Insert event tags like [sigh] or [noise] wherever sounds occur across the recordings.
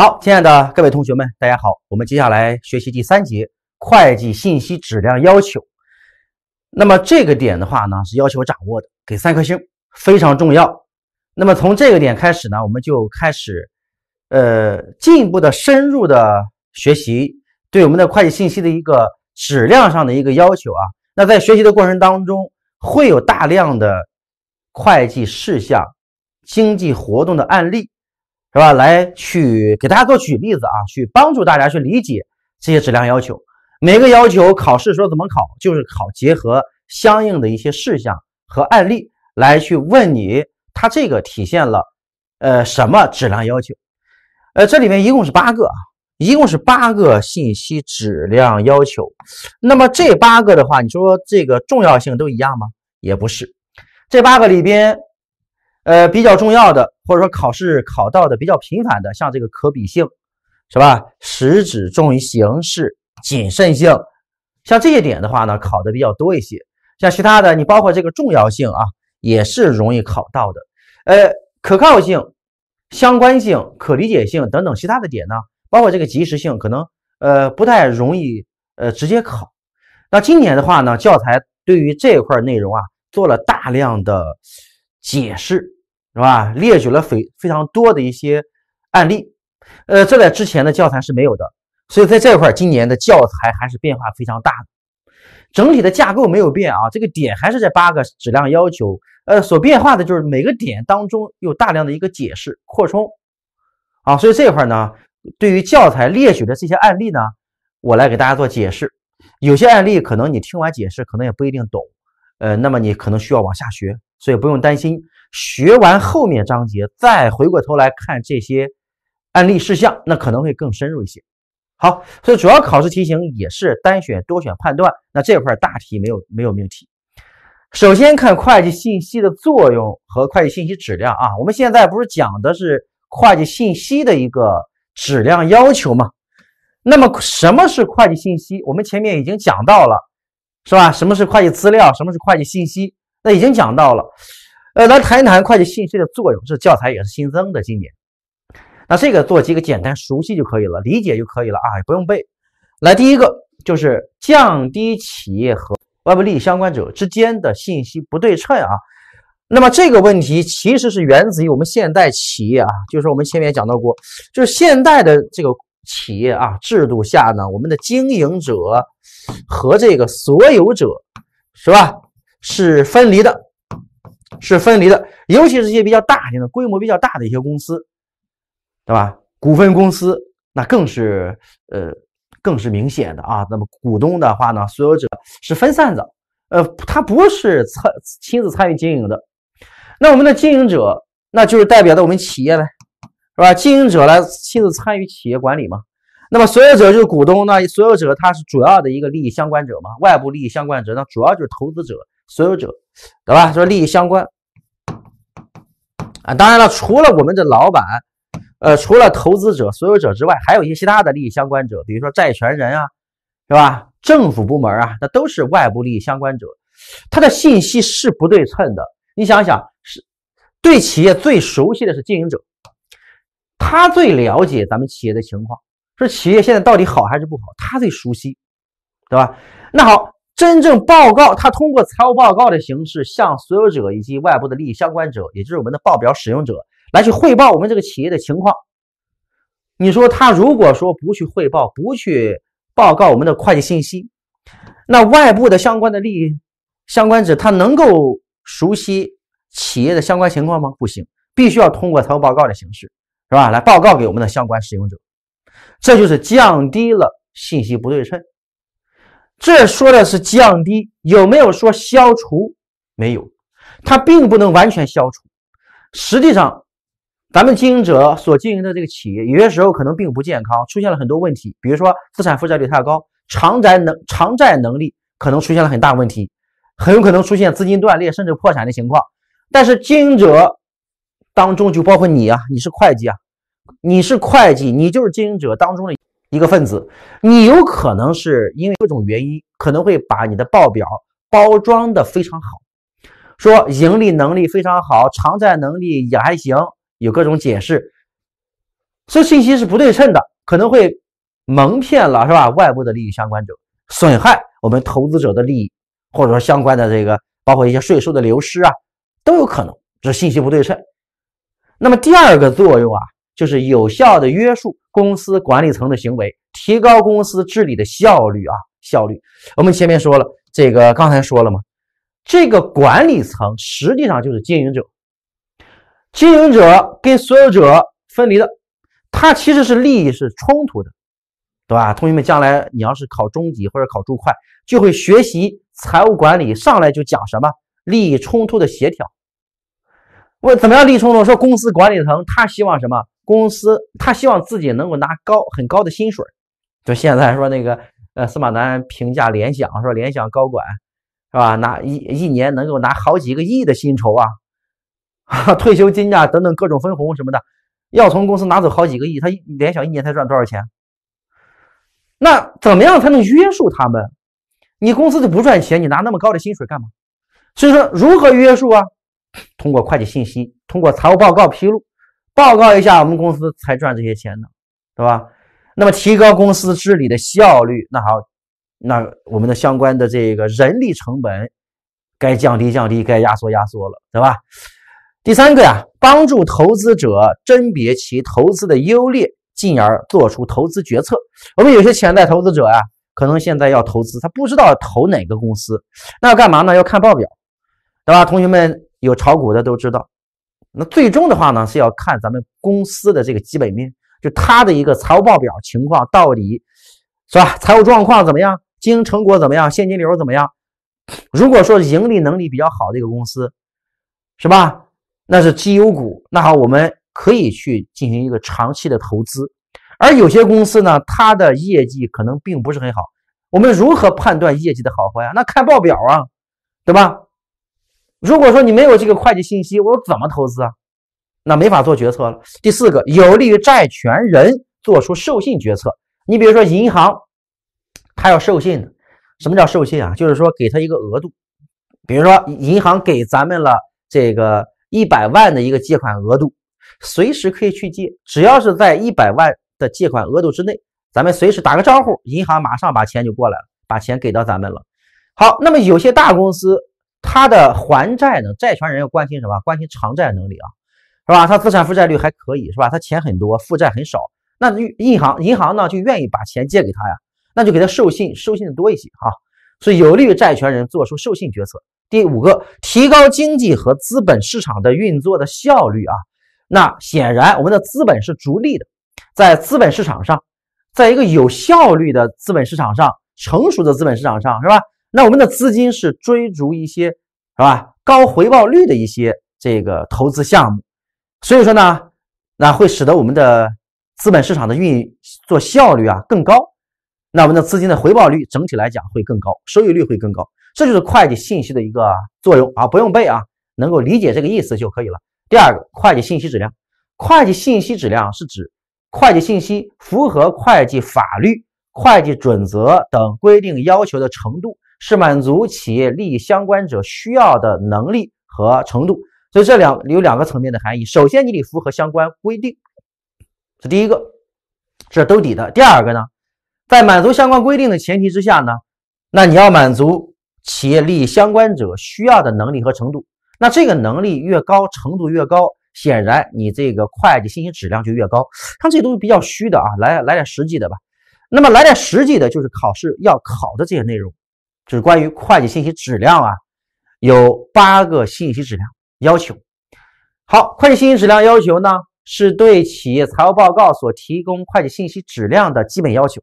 好，亲爱的各位同学们，大家好。我们接下来学习第三节会计信息质量要求。那么这个点的话呢，是要求掌握的，给三颗星，非常重要。那么从这个点开始呢，我们就开始，呃，进一步的深入的学习对我们的会计信息的一个质量上的一个要求啊。那在学习的过程当中，会有大量的会计事项、经济活动的案例。是吧？来去给大家做举例子啊，去帮助大家去理解这些质量要求。每个要求考试说怎么考，就是考结合相应的一些事项和案例来去问你，它这个体现了，呃，什么质量要求？呃，这里面一共是八个啊，一共是八个信息质量要求。那么这八个的话，你说这个重要性都一样吗？也不是，这八个里边。呃，比较重要的，或者说考试考到的比较频繁的，像这个可比性，是吧？实质重于形式，谨慎性，像这些点的话呢，考的比较多一些。像其他的，你包括这个重要性啊，也是容易考到的。呃，可靠性、相关性、可理解性等等其他的点呢，包括这个及时性，可能呃不太容易呃直接考。那今年的话呢，教材对于这块内容啊，做了大量的解释。是吧？列举了非非常多的一些案例，呃，这在之前的教材是没有的，所以在这块，今年的教材还是变化非常大的。整体的架构没有变啊，这个点还是这八个质量要求，呃，所变化的就是每个点当中有大量的一个解释扩充啊。所以这块呢，对于教材列举的这些案例呢，我来给大家做解释。有些案例可能你听完解释可能也不一定懂，呃，那么你可能需要往下学，所以不用担心。学完后面章节，再回过头来看这些案例事项，那可能会更深入一些。好，所以主要考试题型也是单选、多选、判断。那这块大题没有没有命题。首先看会计信息的作用和会计信息质量啊，我们现在不是讲的是会计信息的一个质量要求吗？那么什么是会计信息？我们前面已经讲到了，是吧？什么是会计资料？什么是会计信息？那已经讲到了。呃，来谈一谈会计信息的作用，这教材也是新增的，今年。那这个做几个简单熟悉就可以了，理解就可以了啊，也不用背。来，第一个就是降低企业和外部利益相关者之间的信息不对称啊。那么这个问题其实是源自于我们现代企业啊，就是我们前面也讲到过，就是现代的这个企业啊，制度下呢，我们的经营者和这个所有者是吧，是分离的。是分离的，尤其是一些比较大型的、规模比较大的一些公司，对吧？股份公司那更是呃，更是明显的啊。那么股东的话呢，所有者是分散的，呃，他不是参亲自参与经营的。那我们的经营者，那就是代表的我们企业呗，是吧？经营者来亲自参与企业管理嘛。那么所有者就是股东，那所有者他是主要的一个利益相关者嘛，外部利益相关者那主要就是投资者、所有者。对吧？说利益相关啊，当然了，除了我们的老板，呃，除了投资者、所有者之外，还有一些其他的利益相关者，比如说债权人啊，是吧？政府部门啊，那都是外部利益相关者，他的信息是不对称的。你想想，是对企业最熟悉的是经营者，他最了解咱们企业的情况，说企业现在到底好还是不好，他最熟悉，对吧？那好。真正报告，它通过财务报告的形式向所有者以及外部的利益相关者，也就是我们的报表使用者，来去汇报我们这个企业的情况。你说，他如果说不去汇报、不去报告我们的会计信息，那外部的相关的利益相关者他能够熟悉企业的相关情况吗？不行，必须要通过财务报告的形式，是吧？来报告给我们的相关使用者，这就是降低了信息不对称。这说的是降低，有没有说消除？没有，它并不能完全消除。实际上，咱们经营者所经营的这个企业，有些时候可能并不健康，出现了很多问题。比如说，资产负债率太高，偿债能偿债能力可能出现了很大问题，很有可能出现资金断裂甚至破产的情况。但是，经营者当中就包括你啊，你是会计啊，你是会计，你就是经营者当中的。一个分子，你有可能是因为各种原因，可能会把你的报表包装的非常好，说盈利能力非常好，偿债能力也还行，有各种解释，这信息是不对称的，可能会蒙骗了是吧？外部的利益相关者，损害我们投资者的利益，或者说相关的这个包括一些税收的流失啊，都有可能，这信息不对称。那么第二个作用啊。就是有效的约束公司管理层的行为，提高公司治理的效率啊效率。我们前面说了，这个刚才说了嘛，这个管理层实际上就是经营者，经营者跟所有者分离的，他其实是利益是冲突的，对吧？同学们，将来你要是考中级或者考注会，就会学习财务管理，上来就讲什么利益冲突的协调。我怎么样利益冲突？说公司管理层他希望什么？公司他希望自己能够拿高很高的薪水，就现在说那个呃司马南评价联想说联想高管是吧拿一一年能够拿好几个亿的薪酬啊，[laughs] 退休金啊等等各种分红什么的，要从公司拿走好几个亿，他联想一年才赚多少钱？那怎么样才能约束他们？你公司都不赚钱，你拿那么高的薪水干嘛？所以说如何约束啊？通过会计信息，通过财务报告披露。报告一下，我们公司才赚这些钱呢，对吧？那么提高公司治理的效率，那好，那我们的相关的这个人力成本该降低降低，该压缩压缩了，对吧？第三个呀，帮助投资者甄别其投资的优劣，进而做出投资决策。我们有些潜在投资者呀，可能现在要投资，他不知道投哪个公司，那要干嘛呢？要看报表，对吧？同学们有炒股的都知道。那最终的话呢，是要看咱们公司的这个基本面，就它的一个财务报表情况，到底是吧？财务状况怎么样？经营成果怎么样？现金流怎么样？如果说盈利能力比较好的一个公司，是吧？那是绩优股。那好，我们可以去进行一个长期的投资。而有些公司呢，它的业绩可能并不是很好，我们如何判断业绩的好坏啊？那看报表啊，对吧？如果说你没有这个会计信息，我怎么投资啊？那没法做决策了。第四个，有利于债权人做出授信决策。你比如说银行，他要授信的，什么叫授信啊？就是说给他一个额度。比如说银行给咱们了这个一百万的一个借款额度，随时可以去借，只要是在一百万的借款额度之内，咱们随时打个招呼，银行马上把钱就过来了，把钱给到咱们了。好，那么有些大公司。他的还债呢？债权人要关心什么？关心偿债能力啊，是吧？他资产负债率还可以，是吧？他钱很多，负债很少，那银行银行呢就愿意把钱借给他呀，那就给他授信，授信的多一些啊，所以有利于债权人做出授信决策。第五个，提高经济和资本市场的运作的效率啊，那显然我们的资本是逐利的，在资本市场上，在一个有效率的资本市场上，成熟的资本市场上，是吧？那我们的资金是追逐一些，是吧？高回报率的一些这个投资项目，所以说呢，那会使得我们的资本市场的运作效率啊更高，那我们的资金的回报率整体来讲会更高，收益率会更高。这就是会计信息的一个作用啊，不用背啊，能够理解这个意思就可以了。第二个，会计信息质量，会计信息质量是指会计信息符合会计法律、会计准则等规定要求的程度。是满足企业利益相关者需要的能力和程度，所以这两有两个层面的含义。首先，你得符合相关规定，这第一个，这兜底的。第二个呢，在满足相关规定的前提之下呢，那你要满足企业利益相关者需要的能力和程度。那这个能力越高，程度越高，显然你这个会计信息质量就越高。看这都是比较虚的啊，来来点实际的吧。那么来点实际的，就是考试要考的这些内容。就是关于会计信息质量啊，有八个信息质量要求。好，会计信息质量要求呢，是对企业财务报告所提供会计信息质量的基本要求，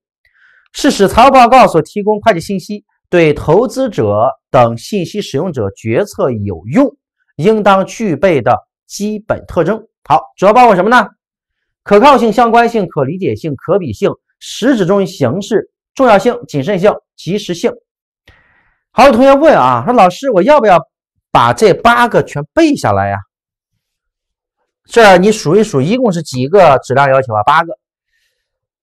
是使财务报告所提供会计信息对投资者等信息使用者决策有用，应当具备的基本特征。好，主要包括什么呢？可靠性、相关性、可理解性、可比性、实质中形式、重要性、谨慎性、及时性。还有同学问啊，说老师，我要不要把这八个全背下来呀？这你数一数，一共是几个质量要求啊？八个。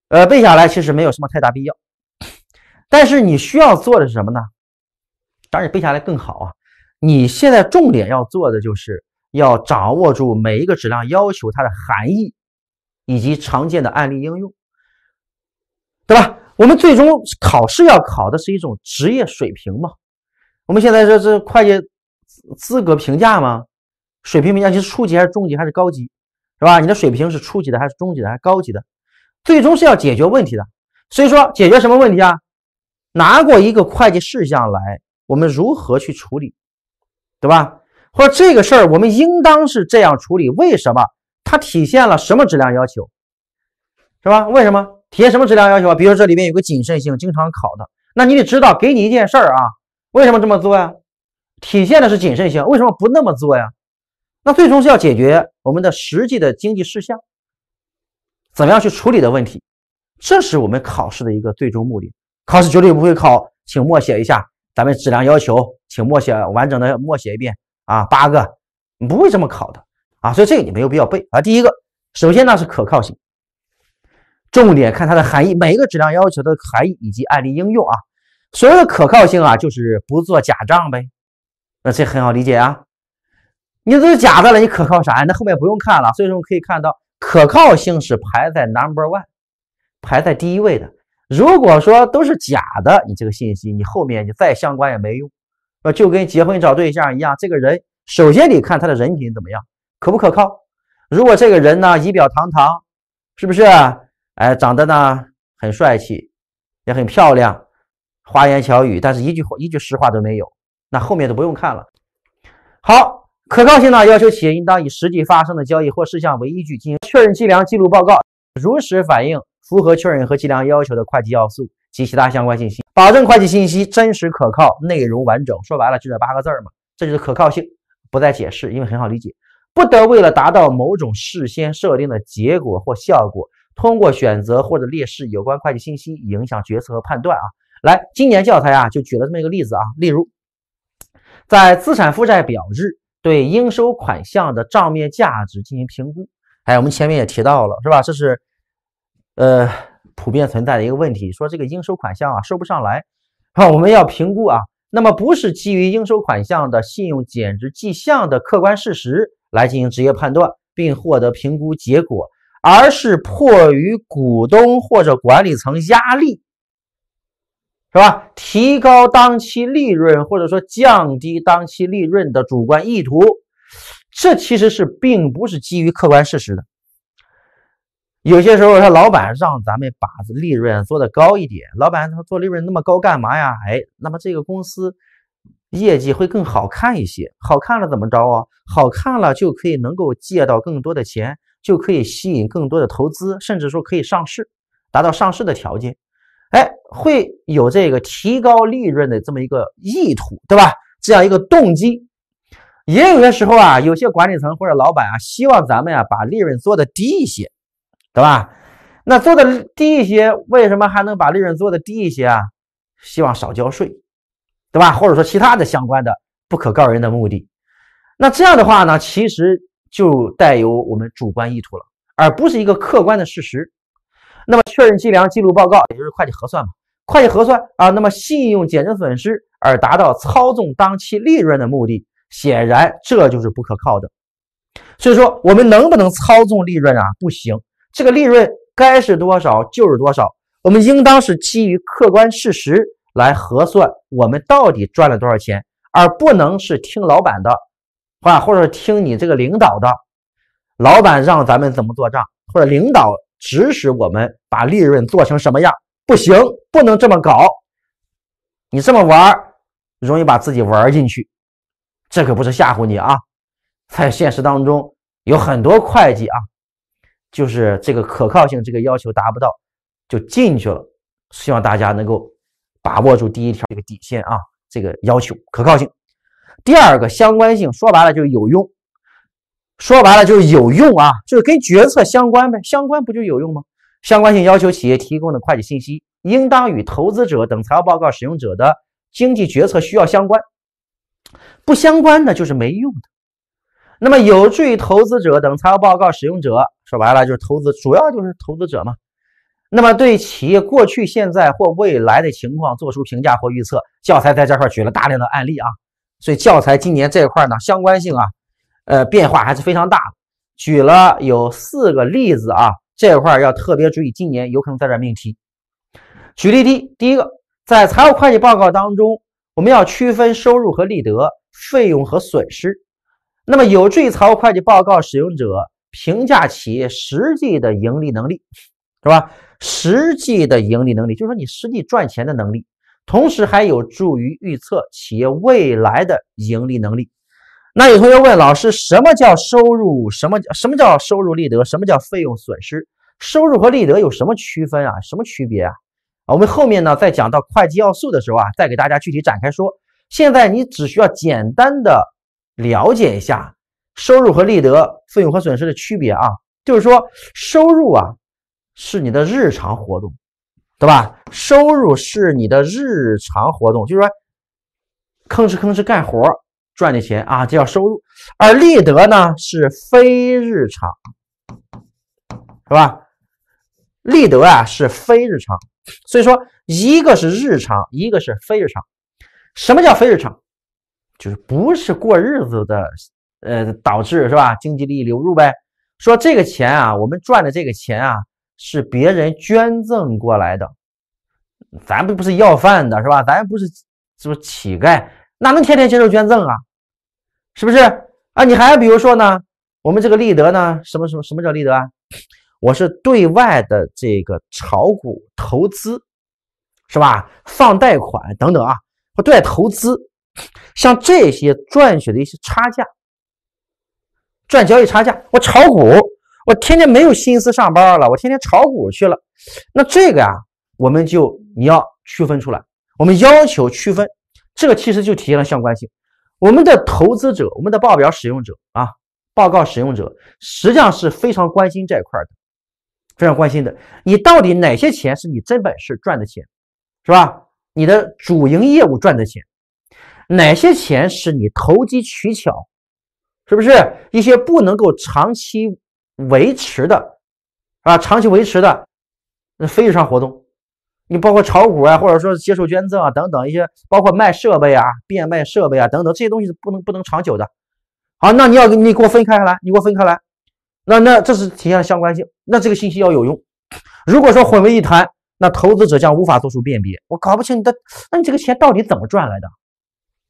呃，背下来其实没有什么太大必要。但是你需要做的是什么呢？当然背下来更好啊。你现在重点要做的就是要掌握住每一个质量要求它的含义，以及常见的案例应用，对吧？我们最终考试要考的是一种职业水平嘛。我们现在这是会计资格评价吗？水平评价，其实初级还是中级还是高级，是吧？你的水平是初级的还是中级的还是高级的？最终是要解决问题的，所以说解决什么问题啊？拿过一个会计事项来，我们如何去处理，对吧？或者这个事儿我们应当是这样处理，为什么？它体现了什么质量要求，是吧？为什么体现什么质量要求啊？比如说这里面有个谨慎性，经常考的，那你得知道，给你一件事儿啊。为什么这么做呀？体现的是谨慎性。为什么不那么做呀？那最终是要解决我们的实际的经济事项，怎么样去处理的问题？这是我们考试的一个最终目的。考试绝对不会考，请默写一下咱们质量要求，请默写完整的默写一遍啊，八个，不会这么考的啊，所以这个你没有必要背啊。第一个，首先呢是可靠性，重点看它的含义，每一个质量要求的含义以及案例应用啊。所谓的可靠性啊，就是不做假账呗，那这很好理解啊。你都是假的了，你可靠啥呀？那后面不用看了。所以说我们可以看到，可靠性是排在 number one，排在第一位的。如果说都是假的，你这个信息你后面你再相关也没用。那就跟结婚找对象一样，这个人首先得看他的人品怎么样，可不可靠。如果这个人呢仪表堂堂，是不是？哎，长得呢很帅气，也很漂亮。花言巧语，但是一句话一句实话都没有，那后面都不用看了。好，可靠性呢？要求企业应当以实际发生的交易或事项为依据进行确认、计量、记录、报告，如实反映符合确认和计量要求的会计要素及其他相关信息，保证会计信息真实可靠、内容完整。说白了就这八个字儿嘛，这就是可靠性。不再解释，因为很好理解。不得为了达到某种事先设定的结果或效果，通过选择或者列示有关会计信息，影响决策和判断啊。来，今年教材啊就举了这么一个例子啊，例如，在资产负债表日对应收款项的账面价值进行评估。哎，我们前面也提到了，是吧？这是呃普遍存在的一个问题，说这个应收款项啊收不上来，好，我们要评估啊。那么不是基于应收款项的信用减值迹象的客观事实来进行职业判断并获得评估结果，而是迫于股东或者管理层压力。是吧？提高当期利润，或者说降低当期利润的主观意图，这其实是并不是基于客观事实的。有些时候，他老板让咱们把利润做得高一点，老板他做利润那么高干嘛呀？哎，那么这个公司业绩会更好看一些，好看了怎么着啊？好看了就可以能够借到更多的钱，就可以吸引更多的投资，甚至说可以上市，达到上市的条件。哎，会有这个提高利润的这么一个意图，对吧？这样一个动机，也有的时候啊，有些管理层或者老板啊，希望咱们呀把利润做的低一些，对吧？那做的低一些，为什么还能把利润做的低一些啊？希望少交税，对吧？或者说其他的相关的不可告人的目的。那这样的话呢，其实就带有我们主观意图了，而不是一个客观的事实。那么，确认计量、记录报告，也就是会计核算嘛？会计核算啊，那么信用减值损失而达到操纵当期利润的目的，显然这就是不可靠的。所以说，我们能不能操纵利润啊？不行，这个利润该是多少就是多少。我们应当是基于客观事实来核算我们到底赚了多少钱，而不能是听老板的，啊，或者听你这个领导的。老板让咱们怎么做账，或者领导。指使我们把利润做成什么样？不行，不能这么搞。你这么玩，容易把自己玩进去。这可不是吓唬你啊，在现实当中有很多会计啊，就是这个可靠性这个要求达不到，就进去了。希望大家能够把握住第一条这个底线啊，这个要求可靠性。第二个相关性，说白了就是有用。说白了就是有用啊，就是跟决策相关呗，相关不就有用吗？相关性要求企业提供的会计信息应当与投资者等财务报告使用者的经济决策需要相关，不相关的就是没用的。那么有助于投资者等财务报告使用者，说白了就是投资，主要就是投资者嘛。那么对企业过去、现在或未来的情况做出评价或预测，教材在这块举了大量的案例啊。所以教材今年这一块呢，相关性啊。呃，变化还是非常大的。举了有四个例子啊，这块儿要特别注意。今年有可能在这命题。举例一，第一个，在财务会计报告当中，我们要区分收入和利得，费用和损失。那么有助于财务会计报告使用者评价企业实际的盈利能力，是吧？实际的盈利能力，就是说你实际赚钱的能力，同时还有助于预测企业未来的盈利能力。那有同学问老师，什么叫收入？什么什么叫收入利得？什么叫费用损失？收入和利得有什么区分啊？什么区别啊？我们后面呢再讲到会计要素的时候啊，再给大家具体展开说。现在你只需要简单的了解一下收入和利得、费用和损失的区别啊。就是说，收入啊是你的日常活动，对吧？收入是你的日常活动，就是说，吭哧吭哧干活。赚的钱啊，这叫收入；而利得呢是非日常，是吧？立德啊是非日常，所以说一个是日常，一个是非日常。什么叫非日常？就是不是过日子的，呃，导致是吧？经济利益流入呗。说这个钱啊，我们赚的这个钱啊，是别人捐赠过来的，咱不是要饭的，是吧？咱不是是么乞丐。哪能天天接受捐赠啊？是不是啊？你还比如说呢？我们这个立德呢？什么什么？什么叫立德啊？我是对外的这个炒股投资，是吧？放贷款等等啊，我对外投资，像这些赚取的一些差价，赚交易差价。我炒股，我天天没有心思上班了，我天天炒股去了。那这个呀，我们就你要区分出来，我们要求区分。这个其实就体现了相关性。我们的投资者、我们的报表使用者啊，报告使用者，实际上是非常关心这一块的，非常关心的。你到底哪些钱是你真本事赚的钱，是吧？你的主营业务赚的钱，哪些钱是你投机取巧，是不是一些不能够长期维持的啊？长期维持的那非日常活动。你包括炒股啊，或者说接受捐赠啊，等等一些，包括卖设备啊、变卖设备啊，等等这些东西是不能不能长久的。好，那你要你给我分开来，你给我分开来，那那这是体现了相关性。那这个信息要有用。如果说混为一谈，那投资者将无法做出辨别。我搞不清你的，那你这个钱到底怎么赚来的？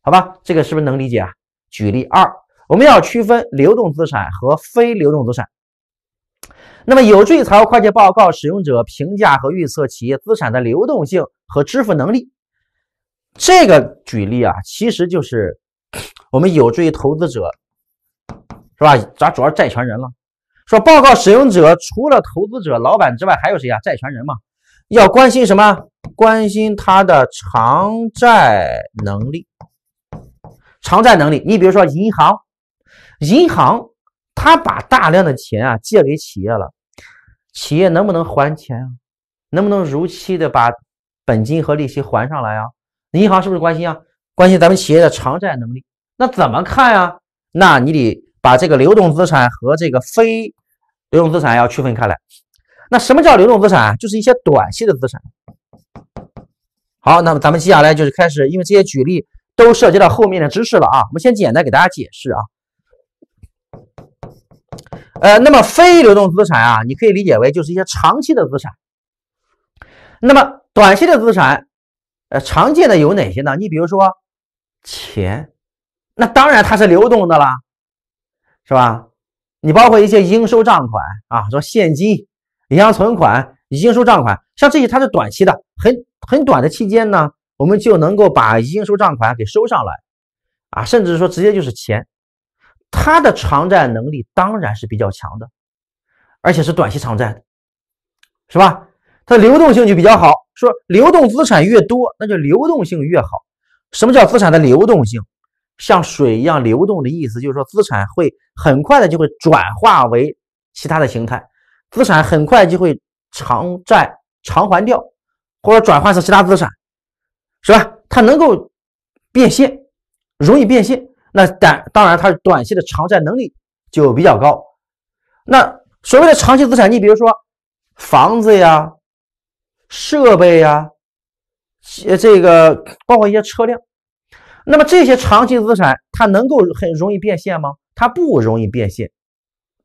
好吧，这个是不是能理解啊？举例二，我们要区分流动资产和非流动资产。那么，有助于财务会计报告使用者评价和预测企业资产的流动性和支付能力。这个举例啊，其实就是我们有助于投资者，是吧？咱主要债权人了。说报告使用者除了投资者、老板之外，还有谁啊？债权人嘛，要关心什么？关心他的偿债能力。偿债能力，你比如说银行，银行。他把大量的钱啊借给企业了，企业能不能还钱啊？能不能如期的把本金和利息还上来啊？银行是不是关心啊？关心咱们企业的偿债能力？那怎么看啊？那你得把这个流动资产和这个非流动资产要区分开来。那什么叫流动资产？就是一些短期的资产。好，那么咱们接下来就是开始，因为这些举例都涉及到后面的知识了啊，我们先简单给大家解释啊。呃，那么非流动资产啊，你可以理解为就是一些长期的资产。那么短期的资产，呃，常见的有哪些呢？你比如说钱，那当然它是流动的啦，是吧？你包括一些应收账款啊，说现金、银行存款、应收账款，像这些它是短期的，很很短的期间呢，我们就能够把应收账款给收上来啊，甚至说直接就是钱。它的偿债能力当然是比较强的，而且是短期偿债的，是吧？它流动性就比较好。说流动资产越多，那就流动性越好。什么叫资产的流动性？像水一样流动的意思，就是说资产会很快的就会转化为其他的形态，资产很快就会偿债偿还掉，或者转换成其他资产，是吧？它能够变现，容易变现。那但当然，它是短期的偿债能力就比较高。那所谓的长期资产，你比如说房子呀、设备呀、这个包括一些车辆，那么这些长期资产它能够很容易变现吗？它不容易变现。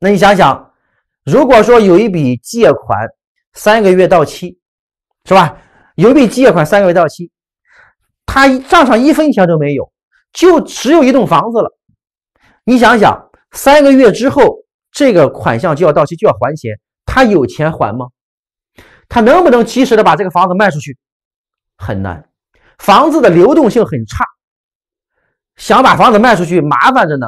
那你想想，如果说有一笔借款三个月到期，是吧？有一笔借款三个月到期，他账上一分钱都没有。就只有一栋房子了，你想想，三个月之后这个款项就要到期，就要还钱，他有钱还吗？他能不能及时的把这个房子卖出去？很难，房子的流动性很差，想把房子卖出去麻烦着呢，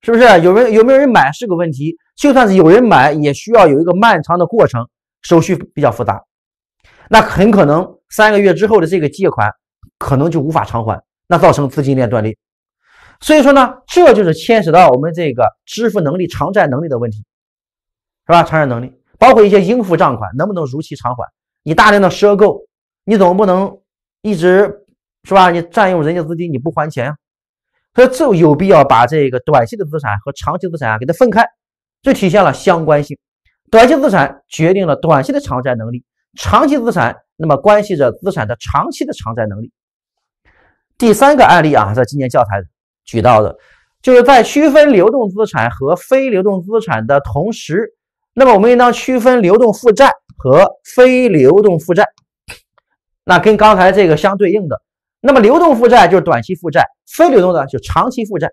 是不是？有人有没有人买是个问题，就算是有人买，也需要有一个漫长的过程，手续比较复杂，那很可能三个月之后的这个借款可能就无法偿还。那造成资金链断裂，所以说呢，这就是牵扯到我们这个支付能力、偿债能力的问题，是吧？偿债能力包括一些应付账款能不能如期偿还？你大量的赊购，你总不能一直是吧？你占用人家资金你不还钱呀？所以就有必要把这个短期的资产和长期资产啊给它分开，这体现了相关性。短期资产决定了短期的偿债能力，长期资产那么关系着资产的长期的偿债能力。第三个案例啊，在今年教材举到的，就是在区分流动资产和非流动资产的同时，那么我们应当区分流动负债和非流动负债。那跟刚才这个相对应的，那么流动负债就是短期负债，非流动的就长期负债。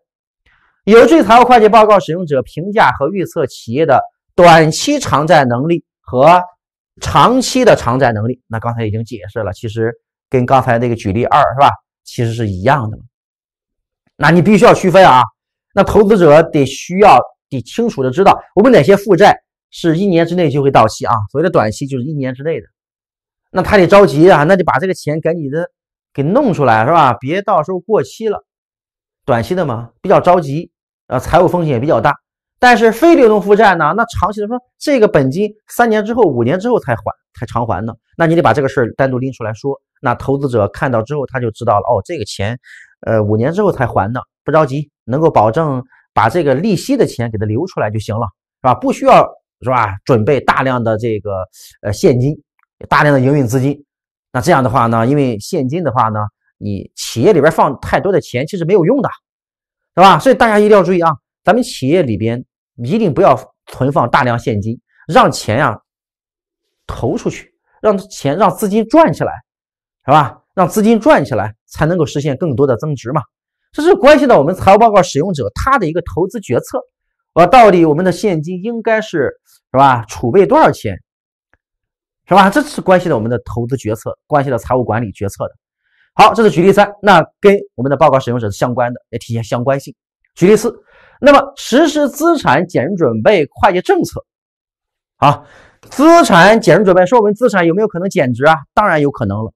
有助于财务会计报告使用者评价和预测企业的短期偿债能力和长期的偿债能力。那刚才已经解释了，其实跟刚才那个举例二是吧？其实是一样的，那你必须要区分啊。那投资者得需要得清楚的知道，我们哪些负债是一年之内就会到期啊？所谓的短期就是一年之内的，那他得着急啊，那就把这个钱赶紧的给弄出来，是吧？别到时候过期了。短期的嘛，比较着急啊，财务风险也比较大。但是非流动负债呢，那长期的说，这个本金三年之后、五年之后才还才偿还呢，那你得把这个事儿单独拎出来说。那投资者看到之后，他就知道了哦，这个钱，呃，五年之后才还呢，不着急，能够保证把这个利息的钱给它留出来就行了，是吧？不需要，是吧？准备大量的这个呃现金，大量的营运资金。那这样的话呢，因为现金的话呢，你企业里边放太多的钱其实没有用的，是吧？所以大家一定要注意啊，咱们企业里边一定不要存放大量现金，让钱呀投出去，让钱让资金赚起来。是吧？让资金转起来，才能够实现更多的增值嘛。这是关系到我们财务报告使用者他的一个投资决策。我到底我们的现金应该是是吧？储备多少钱？是吧？这是关系到我们的投资决策，关系到财务管理决策的。好，这是举例三，那跟我们的报告使用者是相关的，也体现相关性。举例四，那么实施资产减值准备会计政策。啊，资产减值准备说我们资产有没有可能减值啊？当然有可能了。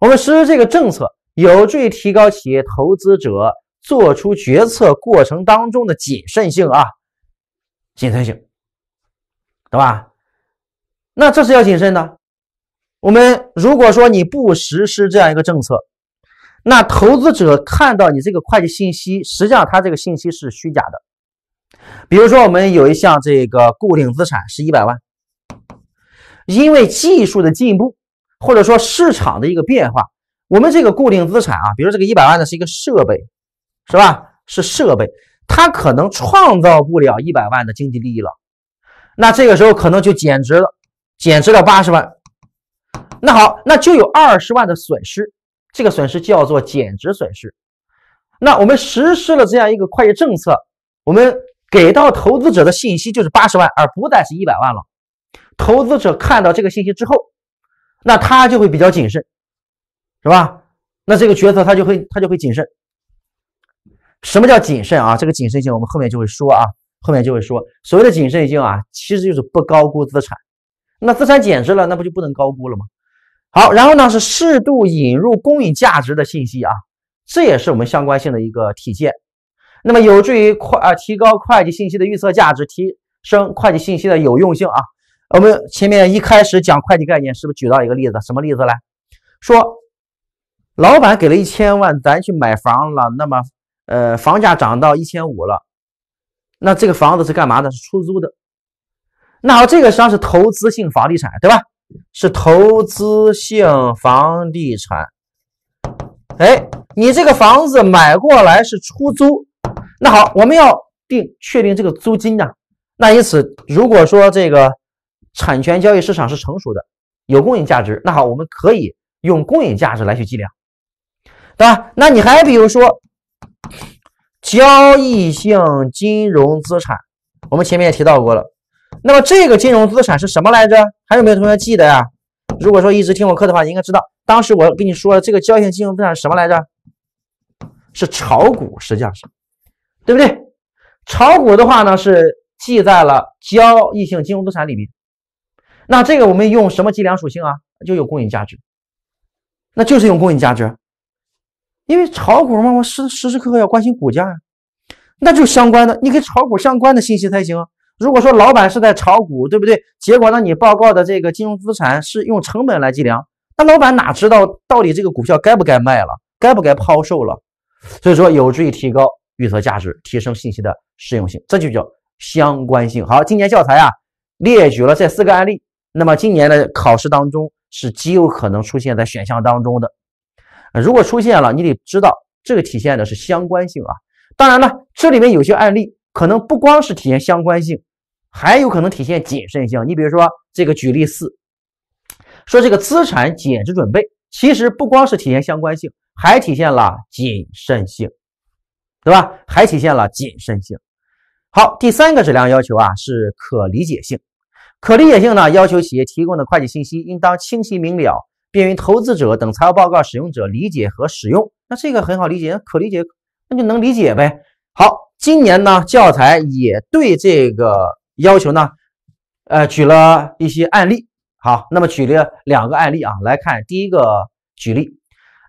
我们实施这个政策，有助于提高企业投资者做出决策过程当中的谨慎性啊，谨慎性，对吧？那这是要谨慎的。我们如果说你不实施这样一个政策，那投资者看到你这个会计信息，实际上他这个信息是虚假的。比如说，我们有一项这个固定资产是一百万，因为技术的进步。或者说市场的一个变化，我们这个固定资产啊，比如这个一百万的是一个设备，是吧？是设备，它可能创造不了一百万的经济利益了，那这个时候可能就减值了，减值到八十万。那好，那就有二十万的损失，这个损失叫做减值损失。那我们实施了这样一个会计政策，我们给到投资者的信息就是八十万，而不再是一百万了。投资者看到这个信息之后。那他就会比较谨慎，是吧？那这个决策他就会他就会谨慎。什么叫谨慎啊？这个谨慎性我们后面就会说啊，后面就会说，所谓的谨慎性啊，其实就是不高估资产。那资产减值了，那不就不能高估了吗？好，然后呢是适度引入公允价值的信息啊，这也是我们相关性的一个体现。那么有助于快啊提高会计信息的预测价值，提升会计信息的有用性啊。我们前面一开始讲会计概念，是不是举到一个例子？什么例子来说老板给了一千万，咱去买房了。那么，呃，房价涨到一千五了，那这个房子是干嘛的？是出租的。那好，这个实际上是投资性房地产，对吧？是投资性房地产。哎，你这个房子买过来是出租，那好，我们要定确定这个租金呢。那因此，如果说这个。产权交易市场是成熟的，有公允价值。那好，我们可以用公允价值来去计量，对吧？那你还比如说，交易性金融资产，我们前面也提到过了。那么这个金融资产是什么来着？还有没有同学记得呀？如果说一直听我课的话，应该知道，当时我跟你说了，这个交易性金融资产是什么来着？是炒股，实际上是，对不对？炒股的话呢，是记在了交易性金融资产里边。那这个我们用什么计量属性啊？就有公允价值，那就是用公允价值，因为炒股嘛，我时时时刻刻要关心股价呀，那就相关的，你跟炒股相关的信息才行。啊。如果说老板是在炒股，对不对？结果呢，你报告的这个金融资产是用成本来计量，那老板哪知道到底这个股票该不该卖了，该不该抛售了？所以说，有助于提高预测价值，提升信息的适用性，这就叫相关性。好，今年教材啊列举了这四个案例。那么今年的考试当中是极有可能出现在选项当中的，如果出现了，你得知道这个体现的是相关性啊。当然了，这里面有些案例可能不光是体现相关性，还有可能体现谨慎性。你比如说这个举例四，说这个资产减值准备，其实不光是体现相关性，还体现了谨慎性，对吧？还体现了谨慎性。好，第三个质量要求啊是可理解性。可理解性呢，要求企业提供的会计信息应当清晰明了，便于投资者等财务报告使用者理解和使用。那这个很好理解，可理解，那就能理解呗。好，今年呢，教材也对这个要求呢，呃，举了一些案例。好，那么举了两个案例啊，来看第一个举例。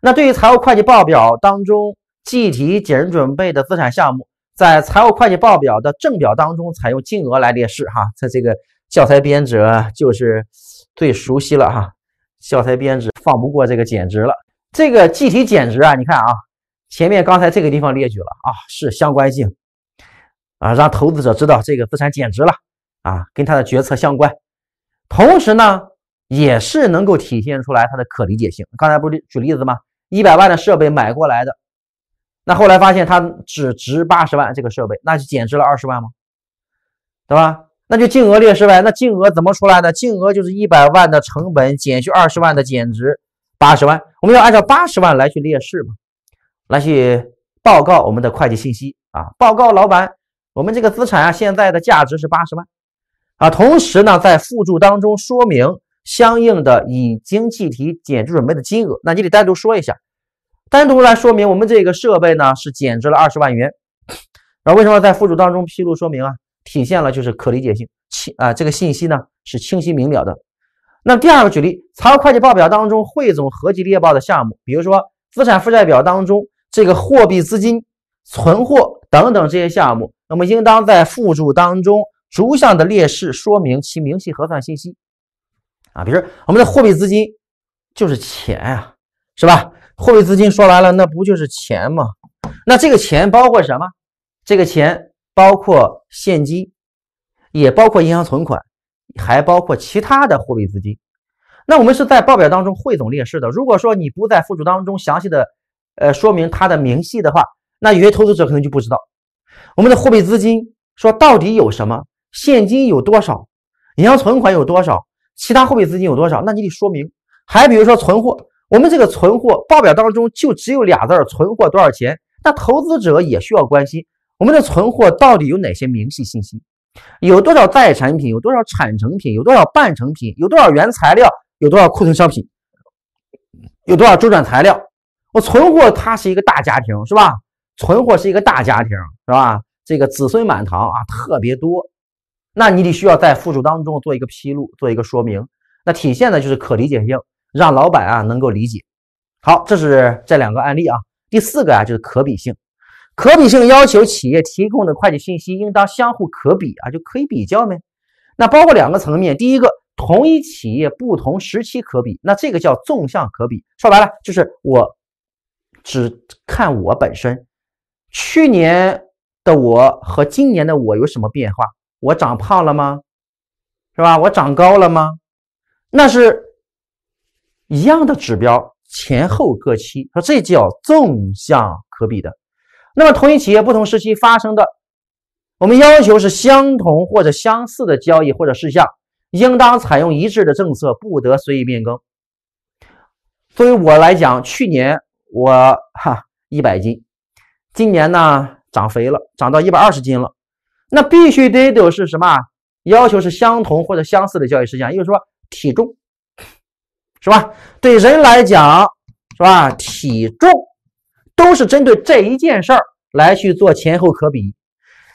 那对于财务会计报表当中计提减值准备的资产项目，在财务会计报表的正表当中采用金额来列示哈，在这个。教材编者就是最熟悉了哈，教材编制放不过这个减值了。这个计提减值啊，你看啊，前面刚才这个地方列举了啊，是相关性啊，让投资者知道这个资产减值了啊，跟他的决策相关。同时呢，也是能够体现出来它的可理解性。刚才不是举例子吗？一百万的设备买过来的，那后来发现它只值八十万，这个设备那就减值了二十万吗？对吧？那就净额列式呗。那净额怎么出来的？净额就是一百万的成本减去二十万的减值，八十万。我们要按照八十万来去列嘛，来去报告我们的会计信息啊。报告老板，我们这个资产啊现在的价值是八十万啊。同时呢，在附注当中说明相应的已经计提减值准备的金额。那你得单独说一下，单独来说明我们这个设备呢是减值了二十万元。[coughs] 那为什么在附注当中披露说明啊？体现了就是可理解性，清啊，这个信息呢是清晰明了的。那第二个举例，财务会计报表当中汇总合计列报的项目，比如说资产负债表当中这个货币资金、存货等等这些项目，那么应当在附注当中逐项的列示说明其明细核算信息啊，比如我们的货币资金就是钱呀，是吧？货币资金说白了那不就是钱吗？那这个钱包括什么？这个钱。包括现金，也包括银行存款，还包括其他的货币资金。那我们是在报表当中汇总列示的。如果说你不在附注当中详细的呃说明它的明细的话，那有些投资者可能就不知道我们的货币资金说到底有什么，现金有多少，银行存款有多少，其他货币资金有多少，那你得说明。还比如说存货，我们这个存货报表当中就只有俩字儿，存货多少钱？那投资者也需要关心。我们的存货到底有哪些明细信息？有多少在产品？有多少产成品？有多少半成品？有多少原材料？有多少库存商品？有多少周转材料？我存货它是一个大家庭，是吧？存货是一个大家庭，是吧？这个子孙满堂啊，特别多。那你得需要在附属当中做一个披露，做一个说明。那体现的就是可理解性，让老板啊能够理解。好，这是这两个案例啊。第四个啊，就是可比性。可比性要求企业提供的会计信息应当相互可比啊，就可以比较呗。那包括两个层面，第一个，同一企业不同时期可比，那这个叫纵向可比。说白了，就是我只看我本身去年的我和今年的我有什么变化，我长胖了吗？是吧？我长高了吗？那是一样的指标前后各期，说这叫纵向可比的。那么，同一企业不同时期发生的，我们要求是相同或者相似的交易或者事项，应当采用一致的政策，不得随意变更。作为我来讲，去年我哈一百斤，今年呢长肥了，长到一百二十斤了。那必须得都是什么要求是相同或者相似的交易事项，也就是说体重是吧？对人来讲是吧？体重。都是针对这一件事儿来去做前后可比，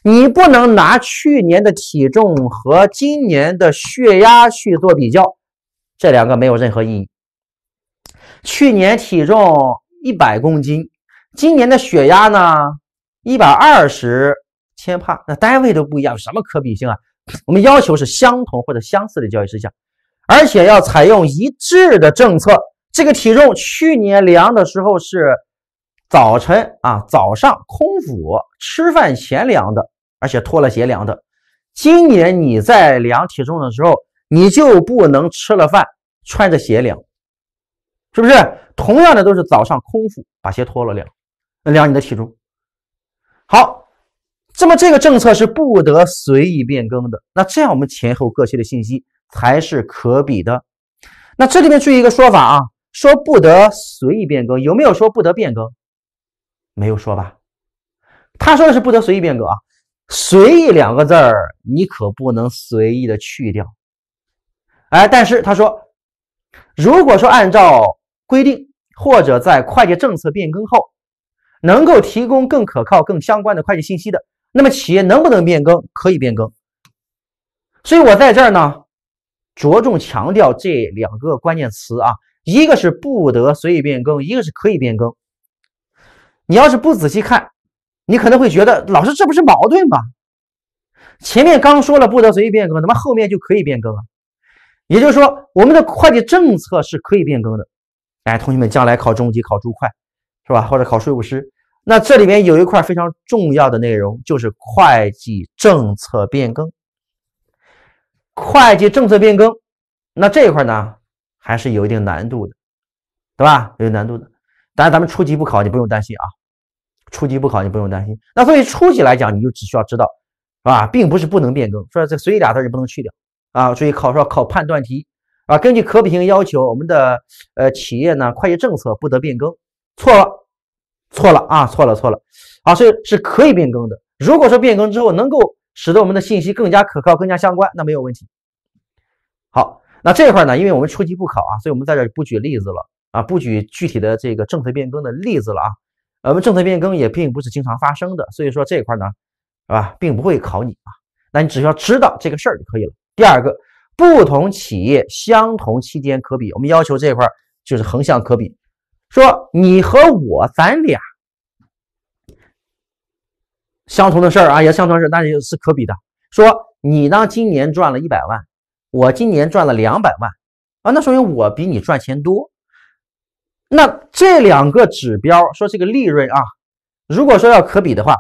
你不能拿去年的体重和今年的血压去做比较，这两个没有任何意义。去年体重一百公斤，今年的血压呢一百二十千帕，那单位都不一样，什么可比性啊？[sniffs] 我们要求是相同或者相似的交易事项，而且要采用一致的政策。这个体重去年量的时候是。早晨啊，早上空腹吃饭前量的，而且脱了鞋量的。今年你在量体重的时候，你就不能吃了饭穿着鞋量，是不是？同样的都是早上空腹把鞋脱了量，量你的体重。好，那么这个政策是不得随意变更的。那这样我们前后各期的信息才是可比的。那这里面注意一个说法啊，说不得随意变更，有没有说不得变更？没有说吧？他说的是不得随意变更啊，“随意”两个字儿，你可不能随意的去掉。哎，但是他说，如果说按照规定或者在会计政策变更后，能够提供更可靠、更相关的会计信息的，那么企业能不能变更？可以变更。所以我在这儿呢，着重强调这两个关键词啊，一个是不得随意变更，一个是可以变更。你要是不仔细看，你可能会觉得老师这不是矛盾吗？前面刚说了不得随意变更，怎么后面就可以变更啊？也就是说，我们的会计政策是可以变更的。哎，同学们，将来考中级、考注会，是吧？或者考税务师，那这里面有一块非常重要的内容，就是会计政策变更。会计政策变更，那这一块呢，还是有一定难度的，对吧？有难度的。当然，咱们初级不考，你不用担心啊。初级不考，你不用担心。那作为初级来讲，你就只需要知道，啊，并不是不能变更，说这随意俩字就不能去掉啊。注意考试考判断题啊，根据可比性要求，我们的呃企业呢会计政策不得变更，错了，错了啊，错了错了啊，所以是可以变更的。如果说变更之后能够使得我们的信息更加可靠、更加相关，那没有问题。好，那这块呢，因为我们初级不考啊，所以我们在这不举例子了。啊，不举具体的这个政策变更的例子了啊。我们政策变更也并不是经常发生的，所以说这一块呢，啊，并不会考你啊。那你只需要知道这个事儿就可以了。第二个，不同企业相同期间可比，我们要求这一块就是横向可比。说你和我，咱俩相同的事儿啊，也相同的事，那是是可比的。说你呢，今年赚了一百万，我今年赚了两百万啊，那说明我比你赚钱多。那这两个指标说这个利润啊，如果说要可比的话，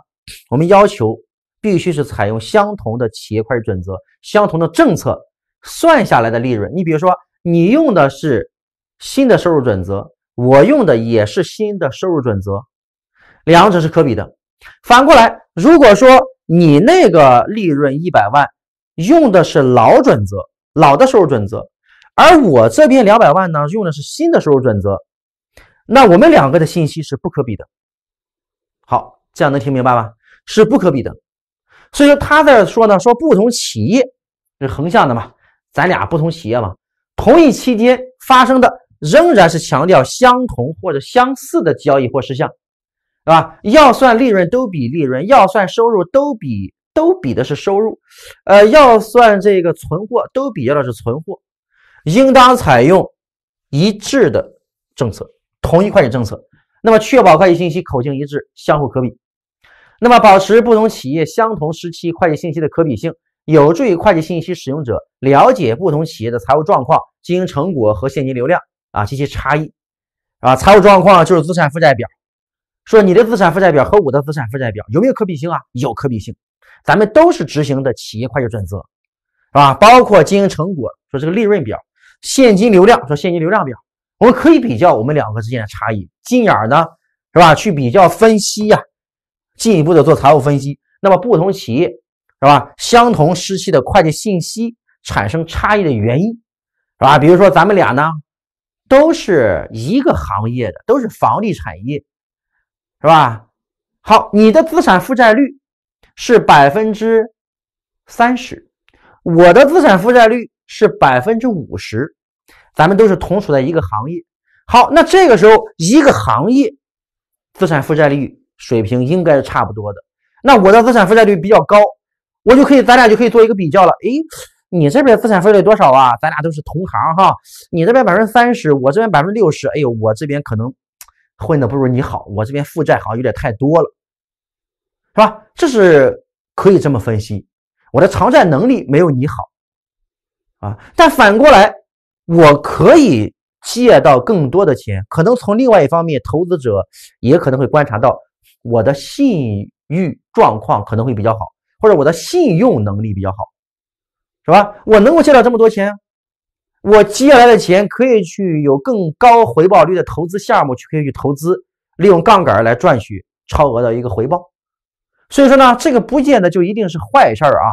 我们要求必须是采用相同的企业会计准则、相同的政策算下来的利润。你比如说，你用的是新的收入准则，我用的也是新的收入准则，两者是可比的。反过来，如果说你那个利润一百万用的是老准则、老的收入准则，而我这边两百万呢用的是新的收入准则。那我们两个的信息是不可比的，好，这样能听明白吗？是不可比的，所以说他在说呢，说不同企业是横向的嘛，咱俩不同企业嘛，同一期间发生的仍然是强调相同或者相似的交易或事项，是吧？要算利润都比利润，要算收入都比都比的是收入，呃，要算这个存货都比较的是存货，应当采用一致的政策。同一会计政策，那么确保会计信息口径一致、相互可比，那么保持不同企业相同时期会计信息的可比性，有助于会计信息使用者了解不同企业的财务状况、经营成果和现金流量啊及其差异。啊，财务状况就是资产负债表，说你的资产负债表和我的资产负债表有没有可比性啊？有可比性，咱们都是执行的企业会计准则，是吧？包括经营成果，说这个利润表，现金流量说现金流量表。我们可以比较我们两个之间的差异，进而呢，是吧？去比较分析呀，进一步的做财务分析。那么不同企业是吧？相同时期的会计信息产生差异的原因是吧？比如说咱们俩呢，都是一个行业的，都是房地产业，是吧？好，你的资产负债率是百分之三十，我的资产负债率是百分之五十。咱们都是同处在一个行业，好，那这个时候一个行业资产负债率水平应该是差不多的。那我的资产负债率比较高，我就可以，咱俩就可以做一个比较了。诶，你这边资产负债率多少啊？咱俩都是同行哈，你这边百分之三十，我这边百分之六十。哎呦，我这边可能混的不如你好，我这边负债好像有点太多了，是吧？这是可以这么分析，我的偿债能力没有你好啊。但反过来。我可以借到更多的钱，可能从另外一方面，投资者也可能会观察到我的信誉状况可能会比较好，或者我的信用能力比较好，是吧？我能够借到这么多钱，我接下来的钱可以去有更高回报率的投资项目去可以去投资，利用杠杆来赚取超额的一个回报。所以说呢，这个不见得就一定是坏事儿啊。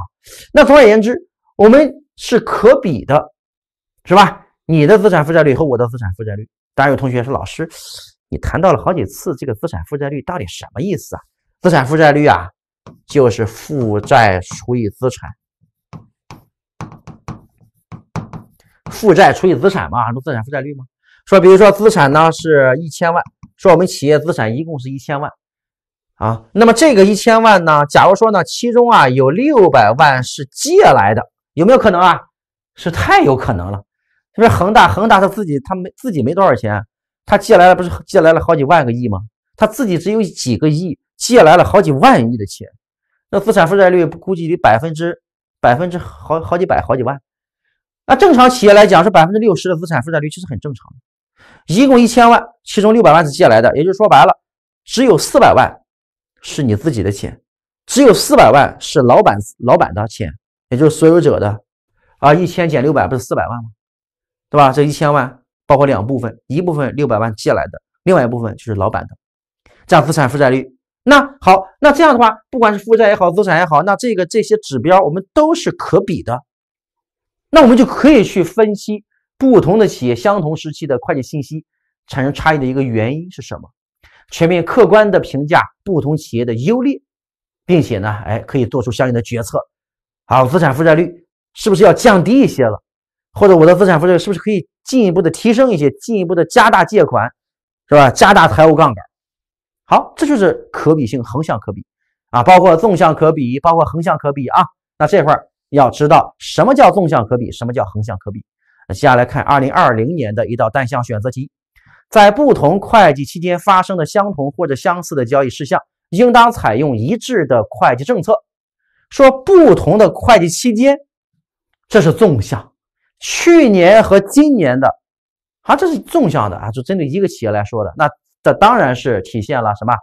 那总而言之，我们是可比的，是吧？你的资产负债率和我的资产负债率，当然有同学说老师，你谈到了好几次这个资产负债率到底什么意思啊？资产负债率啊，就是负债除以资产，负债除以资产嘛，那资产负债率嘛。说比如说资产呢是一千万，说我们企业资产一共是一千万啊，那么这个一千万呢，假如说呢，其中啊有六百万是借来的，有没有可能啊？是太有可能了。是不是恒大，恒大他自己他没自己没多少钱，他借来了不是借来了好几万个亿吗？他自己只有几个亿，借来了好几万亿的钱，那资产负债率估计得百分之百分之好好几百好几万。那正常企业来讲，是百分之六十的资产负债率其实很正常。一共一千万，其中六百万是借来的，也就是说白了，只有四百万是你自己的钱，只有四百万是老板老板的钱，也就是所有者的，啊，一千减六百不是四百万吗？对吧？这一千万包括两部分，一部分六百万借来的，另外一部分就是老板的。占资产负债率，那好，那这样的话，不管是负债也好，资产也好，那这个这些指标我们都是可比的。那我们就可以去分析不同的企业相同时期的会计信息产生差异的一个原因是什么，全面客观的评价不同企业的优劣，并且呢，哎，可以做出相应的决策。好，资产负债率是不是要降低一些了？或者我的资产负债是不是可以进一步的提升一些，进一步的加大借款，是吧？加大财务杠杆。好，这就是可比性，横向可比啊，包括纵向可比，包括横向可比啊。那这块要知道什么叫纵向可比，什么叫横向可比。接下来看二零二零年的一道单项选择题，在不同会计期间发生的相同或者相似的交易事项，应当采用一致的会计政策。说不同的会计期间，这是纵向。去年和今年的，啊，这是纵向的啊，就针对一个企业来说的，那这当然是体现了什么？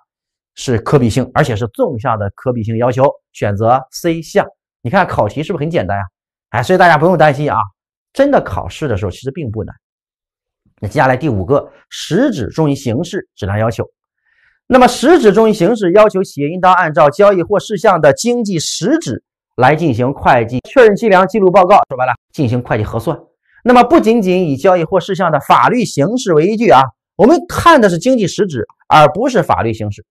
是可比性，而且是纵向的可比性要求，选择 C 项。你看考题是不是很简单呀？哎，所以大家不用担心啊，真的考试的时候其实并不难。那接下来第五个，实质重于形式质量要求。那么实质重于形式要求，企业应当按照交易或事项的经济实质。来进行会计确认、计量、记录、报告，说白了，进行会计核算。那么，不仅仅以交易或事项的法律形式为依据啊，我们看的是经济实质，而不是法律形式。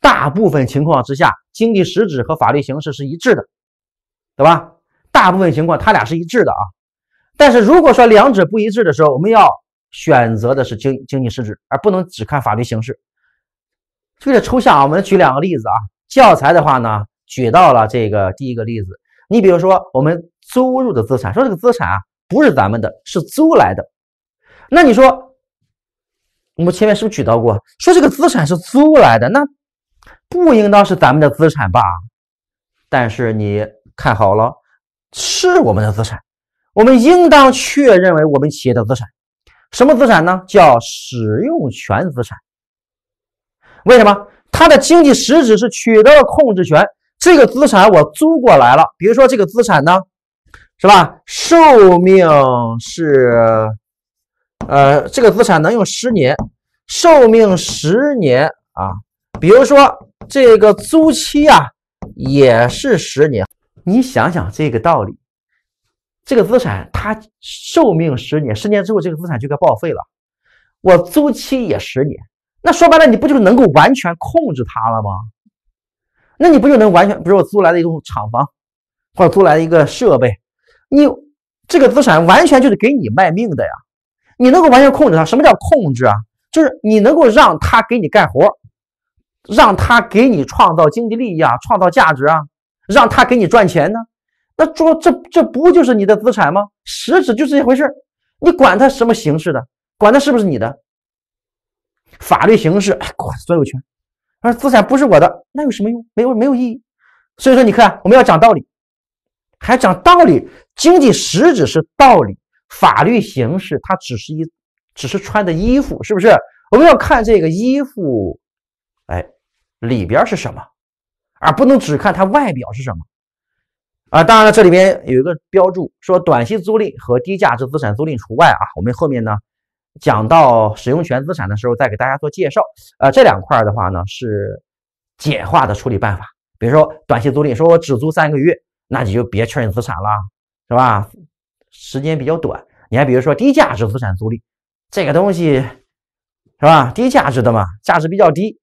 大部分情况之下，经济实质和法律形式是一致的，对吧？大部分情况它俩是一致的啊。但是，如果说两者不一致的时候，我们要选择的是经经济实质，而不能只看法律形式。为了抽象啊，我们举两个例子啊。教材的话呢？举到了这个第一个例子，你比如说我们租入的资产，说这个资产啊不是咱们的，是租来的。那你说我们前面是不是举到过，说这个资产是租来的，那不应当是咱们的资产吧？但是你看好了，是我们的资产，我们应当确认为我们企业的资产。什么资产呢？叫使用权资产。为什么？它的经济实质是取得了控制权。这个资产我租过来了，比如说这个资产呢，是吧？寿命是，呃，这个资产能用十年，寿命十年啊。比如说这个租期啊也是十年，你想想这个道理，这个资产它寿命十年，十年之后这个资产就该报废了，我租期也十年，那说白了你不就是能够完全控制它了吗？那你不就能完全，比如说租来的一栋厂房，或者租来的一个设备，你这个资产完全就是给你卖命的呀。你能够完全控制它，什么叫控制啊？就是你能够让他给你干活，让他给你创造经济利益啊，创造价值啊，让他给你赚钱呢。那这这这不就是你的资产吗？实质就是一回事你管它什么形式的，管它是不是你的法律形式，所有权。而资产不是我的，那有什么用？没有，没有意义。所以说，你看，我们要讲道理，还讲道理。经济实质是道理，法律形式它只是一，只是穿的衣服，是不是？我们要看这个衣服，哎，里边是什么，而不能只看它外表是什么。啊，当然了，这里边有一个标注说，短期租赁和低价值资产租赁除外啊。我们后面呢？讲到使用权资产的时候，再给大家做介绍。呃，这两块的话呢，是简化的处理办法。比如说短期租赁，说我只租三个月，那你就别确认资产了，是吧？时间比较短。你还比如说低价值资产租赁，这个东西是吧？低价值的嘛，价值比较低，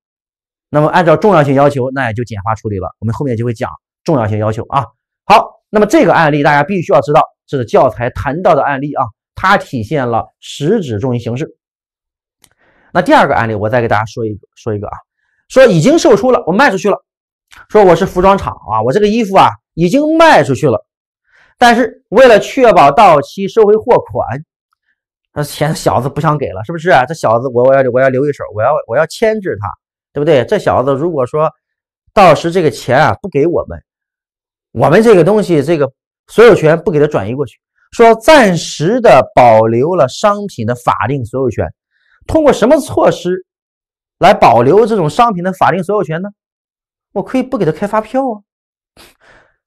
那么按照重要性要求，那也就简化处理了。我们后面就会讲重要性要求啊。好，那么这个案例大家必须要知道，这是教材谈到的案例啊。它体现了实质重于形式。那第二个案例，我再给大家说一个，说一个啊，说已经售出了，我卖出去了。说我是服装厂啊，我这个衣服啊已经卖出去了，但是为了确保到期收回货款，那钱小子不想给了，是不是啊？这小子，我我要我要留一手，我要我要牵制他，对不对？这小子如果说到时这个钱啊不给我们，我们这个东西这个所有权不给他转移过去。说暂时的保留了商品的法定所有权，通过什么措施来保留这种商品的法定所有权呢？我可以不给他开发票啊，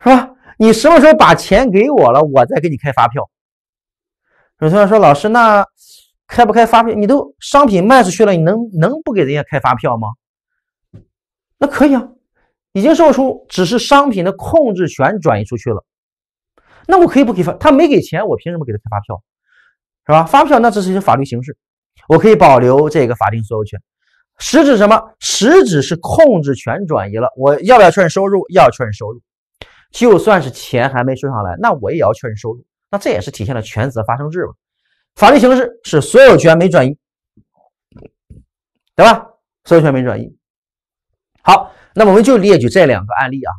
是吧？你什么时候把钱给我了，我再给你开发票。有同学说，老师，那开不开发票？你都商品卖出去了，你能能不给人家开发票吗？那可以啊，已经售出，只是商品的控制权转移出去了。那我可以不给发，他没给钱，我凭什么给他开发票，是吧？发票那只是一些法律形式，我可以保留这个法定所有权，实质什么？实质是控制权转移了，我要不要确认收入？要确认收入，就算是钱还没收上来，那我也要确认收入，那这也是体现了权责发生制嘛？法律形式是所有权没转移，对吧？所有权没转移。好，那么我们就列举这两个案例啊。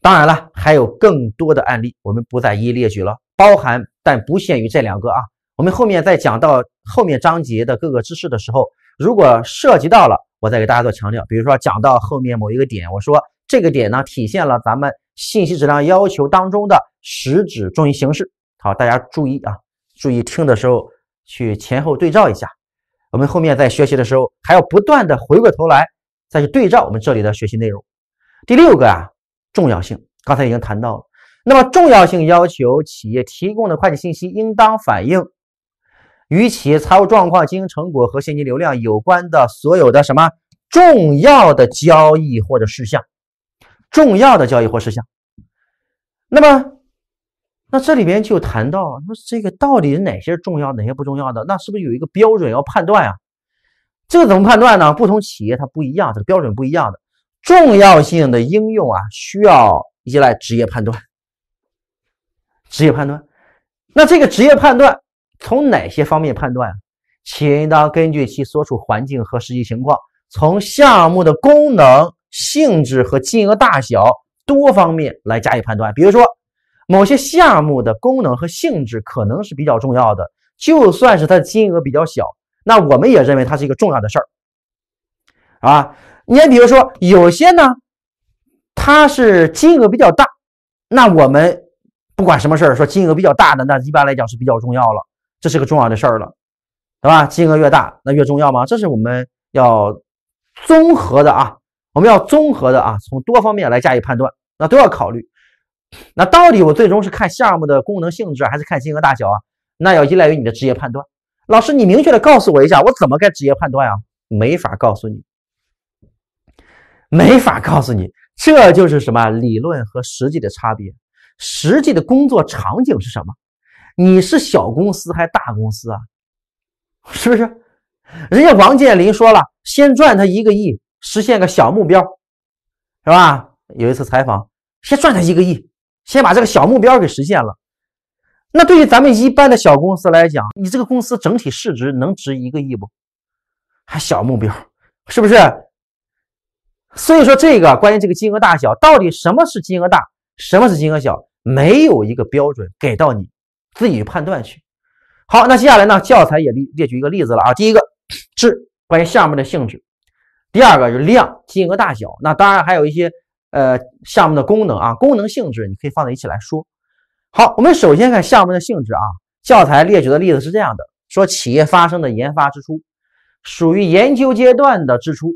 当然了，还有更多的案例，我们不再一一列举了，包含但不限于这两个啊。我们后面在讲到后面章节的各个知识的时候，如果涉及到了，我再给大家做强调。比如说讲到后面某一个点，我说这个点呢体现了咱们信息质量要求当中的实质重于形式。好，大家注意啊，注意听的时候去前后对照一下。我们后面在学习的时候，还要不断的回过头来再去对照我们这里的学习内容。第六个啊。重要性，刚才已经谈到了。那么重要性要求企业提供的会计信息应当反映与企业财务状况、经营成果和现金流量有关的所有的什么重要的交易或者事项？重要的交易或事项。那么，那这里边就谈到，说这个到底是哪些重要，哪些不重要的？那是不是有一个标准要判断呀？这个怎么判断呢？不同企业它不一样，这个标准不一样的。重要性的应用啊，需要依赖职业判断。职业判断，那这个职业判断从哪些方面判断？且应当根据其所处环境和实际情况，从项目的功能、性质和金额大小多方面来加以判断。比如说，某些项目的功能和性质可能是比较重要的，就算是它金额比较小，那我们也认为它是一个重要的事儿，啊。你比如说，有些呢，它是金额比较大，那我们不管什么事儿，说金额比较大的，那一般来讲是比较重要了，这是个重要的事儿了，对吧？金额越大，那越重要吗？这是我们要综合的啊，我们要综合的啊，从多方面来加以判断，那都要考虑。那到底我最终是看项目的功能性质，还是看金额大小啊？那要依赖于你的职业判断。老师，你明确的告诉我一下，我怎么该职业判断呀？没法告诉你。没法告诉你，这就是什么理论和实际的差别。实际的工作场景是什么？你是小公司还是大公司啊？[laughs] 是不是？人家王健林说了，先赚他一个亿，实现个小目标，是吧？有一次采访，先赚他一个亿，先把这个小目标给实现了。那对于咱们一般的小公司来讲，你这个公司整体市值能值一个亿不？还小目标，是不是？所以说，这个关于这个金额大小，到底什么是金额大，什么是金额小，没有一个标准给到你，自己判断去。好，那接下来呢，教材也例列举一个例子了啊。第一个质，关于项目的性质，第二个是量金额大小。那当然还有一些呃项目的功能啊，功能性质你可以放在一起来说。好，我们首先看项目的性质啊，教材列举的例子是这样的：说企业发生的研发支出属于研究阶段的支出。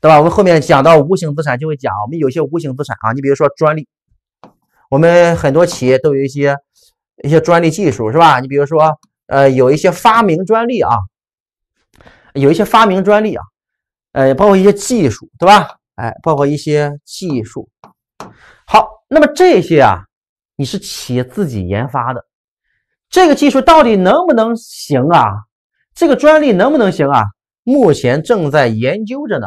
对吧？我们后面讲到无形资产就会讲，我们有些无形资产啊，你比如说专利，我们很多企业都有一些一些专利技术是吧？你比如说呃，有一些发明专利啊，有一些发明专利啊，呃，包括一些技术对吧？哎，包括一些技术。好，那么这些啊，你是企业自己研发的，这个技术到底能不能行啊？这个专利能不能行啊？目前正在研究着呢。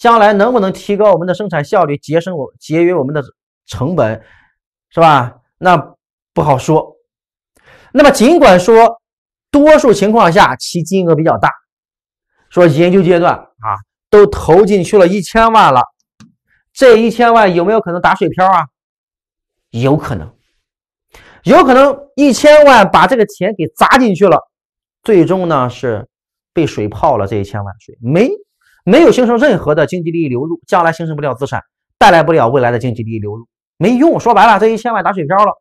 将来能不能提高我们的生产效率，节省我节约我们的成本，是吧？那不好说。那么尽管说，多数情况下其金额比较大，说研究阶段啊，都投进去了一千万了，这一千万有没有可能打水漂啊？有可能，有可能一千万把这个钱给砸进去了，最终呢是被水泡了这一千万水没。没有形成任何的经济利益流入，将来形成不了资产，带来不了未来的经济利益流入，没用。说白了，这一千万打水漂了。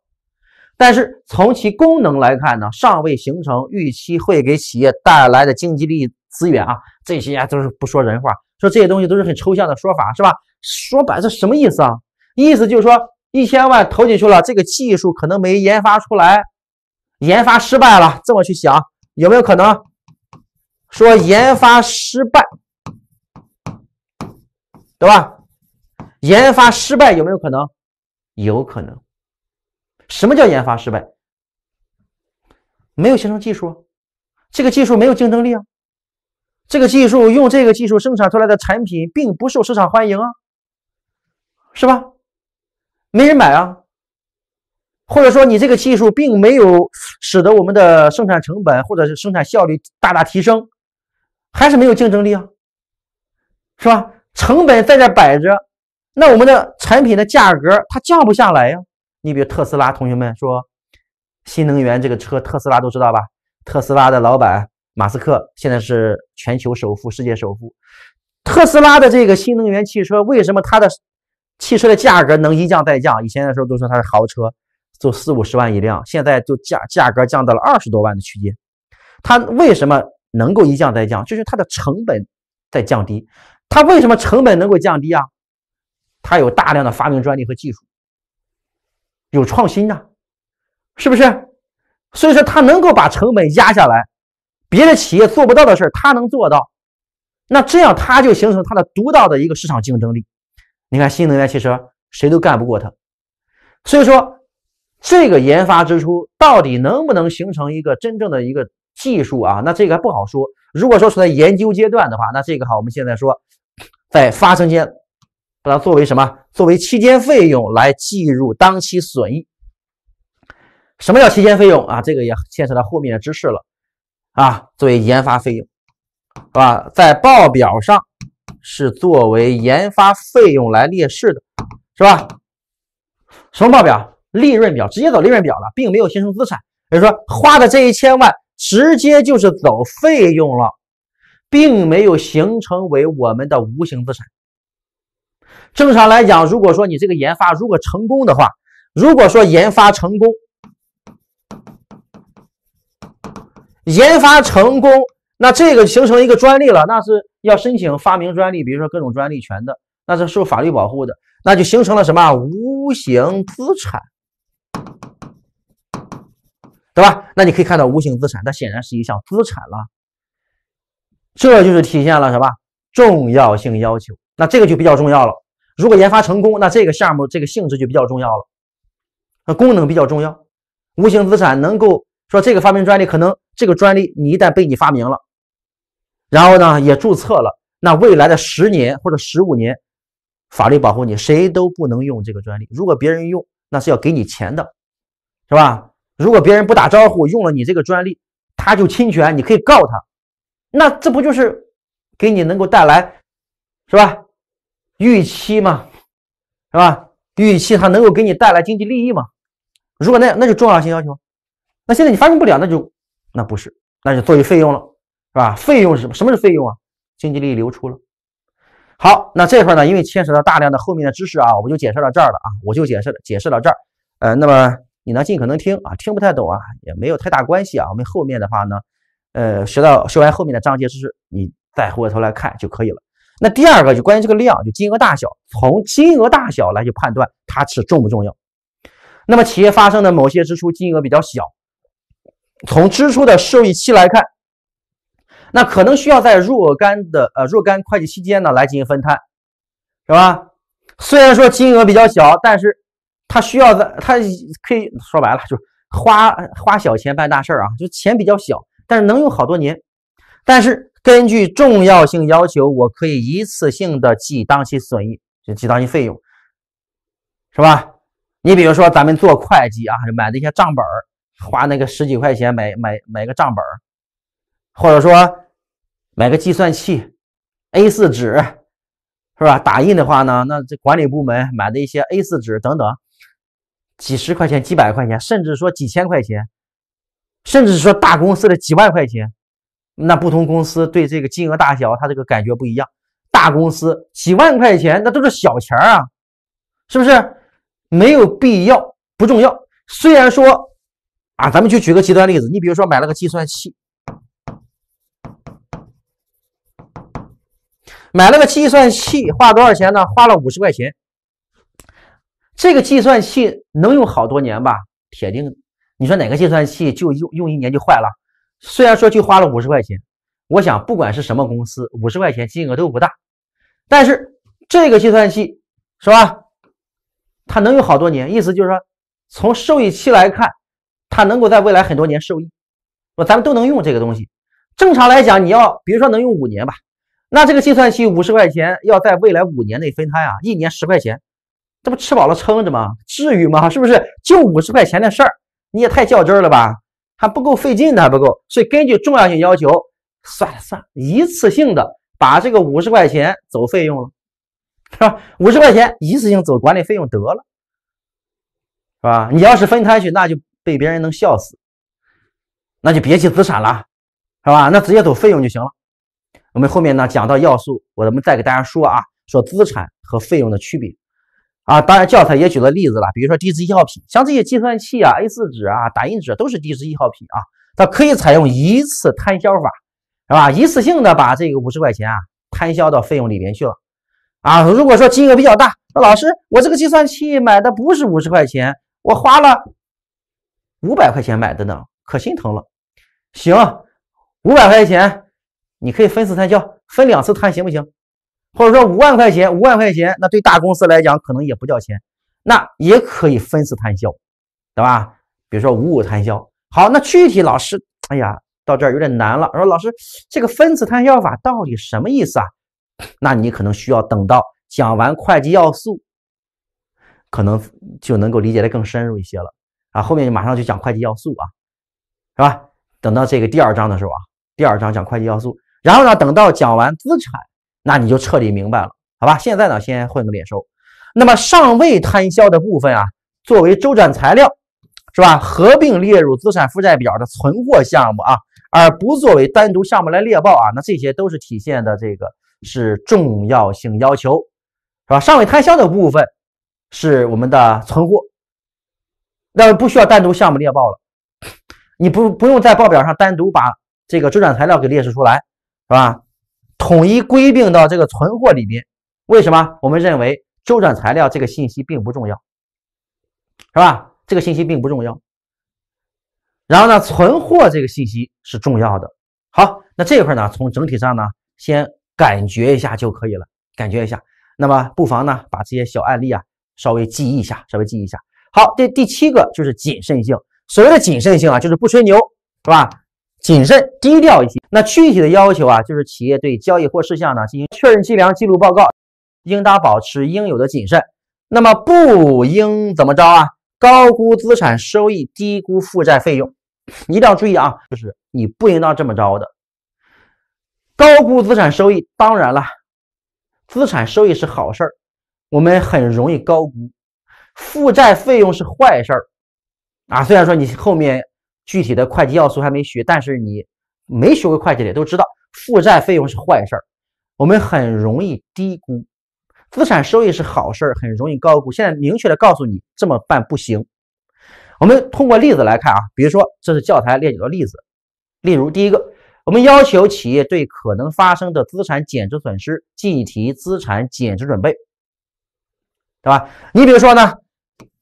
但是从其功能来看呢，尚未形成预期会给企业带来的经济利益资源啊，这些都是不说人话，说这些东西都是很抽象的说法，是吧？说白了什么意思啊？意思就是说一千万投进去了，这个技术可能没研发出来，研发失败了。这么去想，有没有可能说研发失败？对吧？研发失败有没有可能？有可能。什么叫研发失败？没有形成技术，这个技术没有竞争力啊。这个技术用这个技术生产出来的产品并不受市场欢迎啊，是吧？没人买啊。或者说你这个技术并没有使得我们的生产成本或者是生产效率大大提升，还是没有竞争力啊，是吧？成本在这摆着，那我们的产品的价格它降不下来呀。你比如特斯拉，同学们说，新能源这个车特斯拉都知道吧？特斯拉的老板马斯克现在是全球首富、世界首富。特斯拉的这个新能源汽车为什么它的汽车的价格能一降再降？以前的时候都说它是豪车，就四五十万一辆，现在就价价格降到了二十多万的区间。它为什么能够一降再降？就是它的成本在降低。它为什么成本能够降低啊？它有大量的发明专利和技术，有创新呢，是不是？所以说它能够把成本压下来，别的企业做不到的事儿它能做到，那这样它就形成它的独到的一个市场竞争力。你看新能源汽车谁都干不过它，所以说这个研发支出到底能不能形成一个真正的一个技术啊？那这个还不好说。如果说处在研究阶段的话，那这个哈我们现在说。在发生间，把它作为什么？作为期间费用来计入当期损益。什么叫期间费用啊？这个也牵扯到后面的知识了啊。作为研发费用，啊，在报表上是作为研发费用来列示的，是吧？什么报表？利润表，直接走利润表了，并没有形成资产。也就是说，花的这一千万，直接就是走费用了。并没有形成为我们的无形资产。正常来讲，如果说你这个研发如果成功的话，如果说研发成功，研发成功，那这个形成一个专利了，那是要申请发明专利，比如说各种专利权的，那是受法律保护的，那就形成了什么无形资产，对吧？那你可以看到无形资产，那显然是一项资产了。这就是体现了什么重要性要求？那这个就比较重要了。如果研发成功，那这个项目这个性质就比较重要了，那功能比较重要。无形资产能够说这个发明专利，可能这个专利你一旦被你发明了，然后呢也注册了，那未来的十年或者十五年，法律保护你，谁都不能用这个专利。如果别人用，那是要给你钱的，是吧？如果别人不打招呼用了你这个专利，他就侵权，你可以告他。那这不就是给你能够带来，是吧？预期嘛，是吧？预期它能够给你带来经济利益嘛？如果那那就重要性要求，那现在你发生不了，那就那不是，那就作为费用了，是吧？费用是什么是费用啊？经济利益流出了。好，那这块呢，因为牵扯到大量的后面的知识啊，我就解释到这儿了啊，我就解释解释到这儿。呃，那么你呢，尽可能听啊，听不太懂啊，也没有太大关系啊。我们后面的话呢。呃，学到学完后面的章节，知识，你再回过头来看就可以了。那第二个就关于这个量，就金额大小，从金额大小来去判断它是重不重要。那么企业发生的某些支出金额比较小，从支出的受益期来看，那可能需要在若干的呃若干会计期间呢来进行分摊，是吧？虽然说金额比较小，但是它需要在它可以说白了，就花花小钱办大事啊，就钱比较小。但是能用好多年，但是根据重要性要求，我可以一次性的记当期损益，就记当期费用，是吧？你比如说咱们做会计啊，买的一些账本花那个十几块钱买买买个账本或者说买个计算器、A4 纸，是吧？打印的话呢，那这管理部门买的一些 A4 纸等等，几十块钱、几百块钱，甚至说几千块钱。甚至是说大公司的几万块钱，那不同公司对这个金额大小，他这个感觉不一样。大公司几万块钱，那都是小钱啊，是不是？没有必要，不重要。虽然说啊，咱们就举个极端例子，你比如说买了个计算器，买了个计算器，花多少钱呢？花了五十块钱。这个计算器能用好多年吧？铁定。你说哪个计算器就用用一年就坏了？虽然说就花了五十块钱，我想不管是什么公司，五十块钱金额都不大。但是这个计算器是吧？它能用好多年，意思就是说，从受益期来看，它能够在未来很多年受益。我咱们都能用这个东西。正常来讲，你要比如说能用五年吧，那这个计算器五十块钱要在未来五年内分摊啊，一年十块钱，这不吃饱了撑着吗？至于吗？是不是就五十块钱的事儿？你也太较真了吧，还不够费劲的还不够，所以根据重要性要求，算了算了，一次性的把这个五十块钱走费用了，是吧？五十块钱一次性走管理费用得了，是吧？你要是分摊去，那就被别人能笑死，那就别记资产了，是吧？那直接走费用就行了。我们后面呢讲到要素，我们再给大家说啊，说资产和费用的区别。啊，当然教材也举了例子了，比如说低值易耗品，像这些计算器啊、A4 纸啊、打印纸都是低值易耗品啊，它可以采用一次摊销法，是吧？一次性的把这个五十块钱啊摊销到费用里面去了。啊，如果说金额比较大，说老师我这个计算器买的不是五十块钱，我花了五百块钱买的呢，可心疼了。行，五百块钱你可以分次摊销，分两次摊行不行？或者说五万块钱，五万块钱，那对大公司来讲可能也不叫钱，那也可以分次摊销，对吧？比如说五五摊销。好，那具体老师，哎呀，到这儿有点难了。说老师，这个分次摊销法到底什么意思啊？那你可能需要等到讲完会计要素，可能就能够理解的更深入一些了啊。后面就马上就讲会计要素啊，是吧？等到这个第二章的时候啊，第二章讲会计要素，然后呢，等到讲完资产。那你就彻底明白了，好吧？现在呢，先混个脸熟。那么尚未摊销的部分啊，作为周转材料，是吧？合并列入资产负债表的存货项目啊，而不作为单独项目来列报啊。那这些都是体现的这个是重要性要求，是吧？尚未摊销的部分是我们的存货，那不需要单独项目列报了。你不不用在报表上单独把这个周转材料给列示出来，是吧？统一归并到这个存货里边。为什么？我们认为周转材料这个信息并不重要，是吧？这个信息并不重要。然后呢，存货这个信息是重要的。好，那这一块呢，从整体上呢，先感觉一下就可以了，感觉一下。那么不妨呢，把这些小案例啊，稍微记忆一下，稍微记忆一下。好，这第七个就是谨慎性。所谓的谨慎性啊，就是不吹牛，是吧？谨慎、低调一些。那具体的要求啊，就是企业对交易或事项呢进行确认、计量、记录、报告，应当保持应有的谨慎。那么不应怎么着啊？高估资产收益，低估负债费用。一定要注意啊，就是你不应当这么着的。高估资产收益，当然了，资产收益是好事儿，我们很容易高估；负债费用是坏事儿，啊，虽然说你后面。具体的会计要素还没学，但是你没学过会计的都知道，负债费用是坏事儿，我们很容易低估；资产收益是好事儿，很容易高估。现在明确的告诉你，这么办不行。我们通过例子来看啊，比如说这是教材列举的例子，例如第一个，我们要求企业对可能发生的资产减值损失计提资产减值准备，对吧？你比如说呢，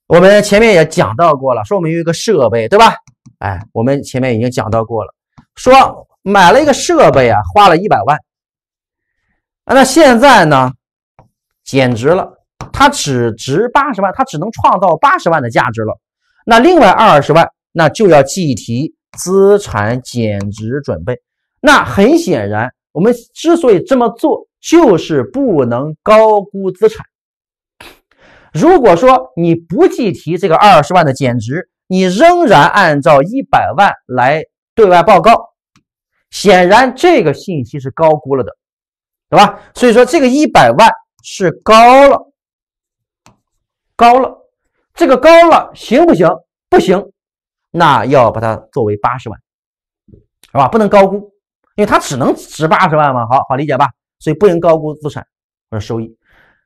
我们前面也讲到过了，说我们有一个设备，对吧？哎，我们前面已经讲到过了，说买了一个设备啊，花了一百万，那现在呢，减值了，它只值八十万，它只能创造八十万的价值了，那另外二十万，那就要计提资产减值准备。那很显然，我们之所以这么做，就是不能高估资产。如果说你不计提这个二十万的减值，你仍然按照一百万来对外报告，显然这个信息是高估了的，对吧？所以说这个一百万是高了，高了，这个高了行不行？不行，那要把它作为八十万，是吧？不能高估，因为它只能值八十万嘛。好好理解吧。所以不能高估资产或者收益。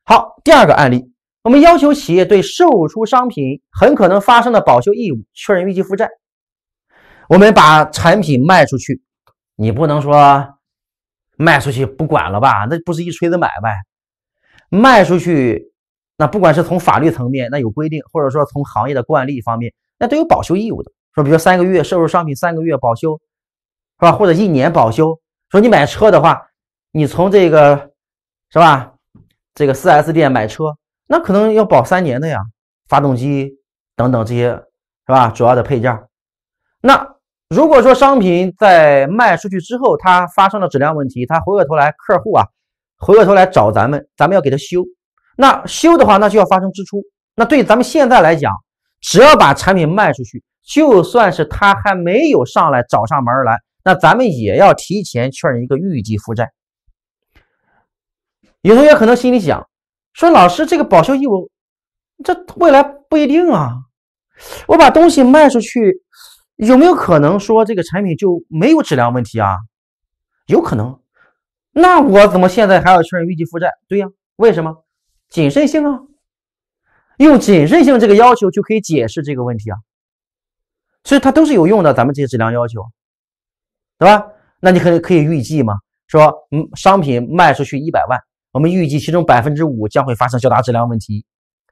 好，第二个案例。我们要求企业对售出商品很可能发生的保修义务确认预计负债。我们把产品卖出去，你不能说卖出去不管了吧？那不是一锤子买卖。卖出去，那不管是从法律层面，那有规定，或者说从行业的惯例方面，那都有保修义务的。说，比如三个月售出商品三个月保修，是吧？或者一年保修。说你买车的话，你从这个是吧？这个四 S 店买车。那可能要保三年的呀，发动机等等这些是吧？主要的配件。那如果说商品在卖出去之后，它发生了质量问题，它回过头来客户啊，回过头来找咱们，咱们要给他修。那修的话，那就要发生支出。那对咱们现在来讲，只要把产品卖出去，就算是他还没有上来找上门来，那咱们也要提前确认一个预计负债。有同学可能心里想。说老师，这个保修义务，这未来不一定啊。我把东西卖出去，有没有可能说这个产品就没有质量问题啊？有可能。那我怎么现在还要确认预计负债？对呀，为什么？谨慎性啊。用谨慎性这个要求就可以解释这个问题啊。所以它都是有用的，咱们这些质量要求，对吧？那你可以可以预计嘛，说，嗯，商品卖出去一百万。我们预计其中百分之五将会发生较大质量问题，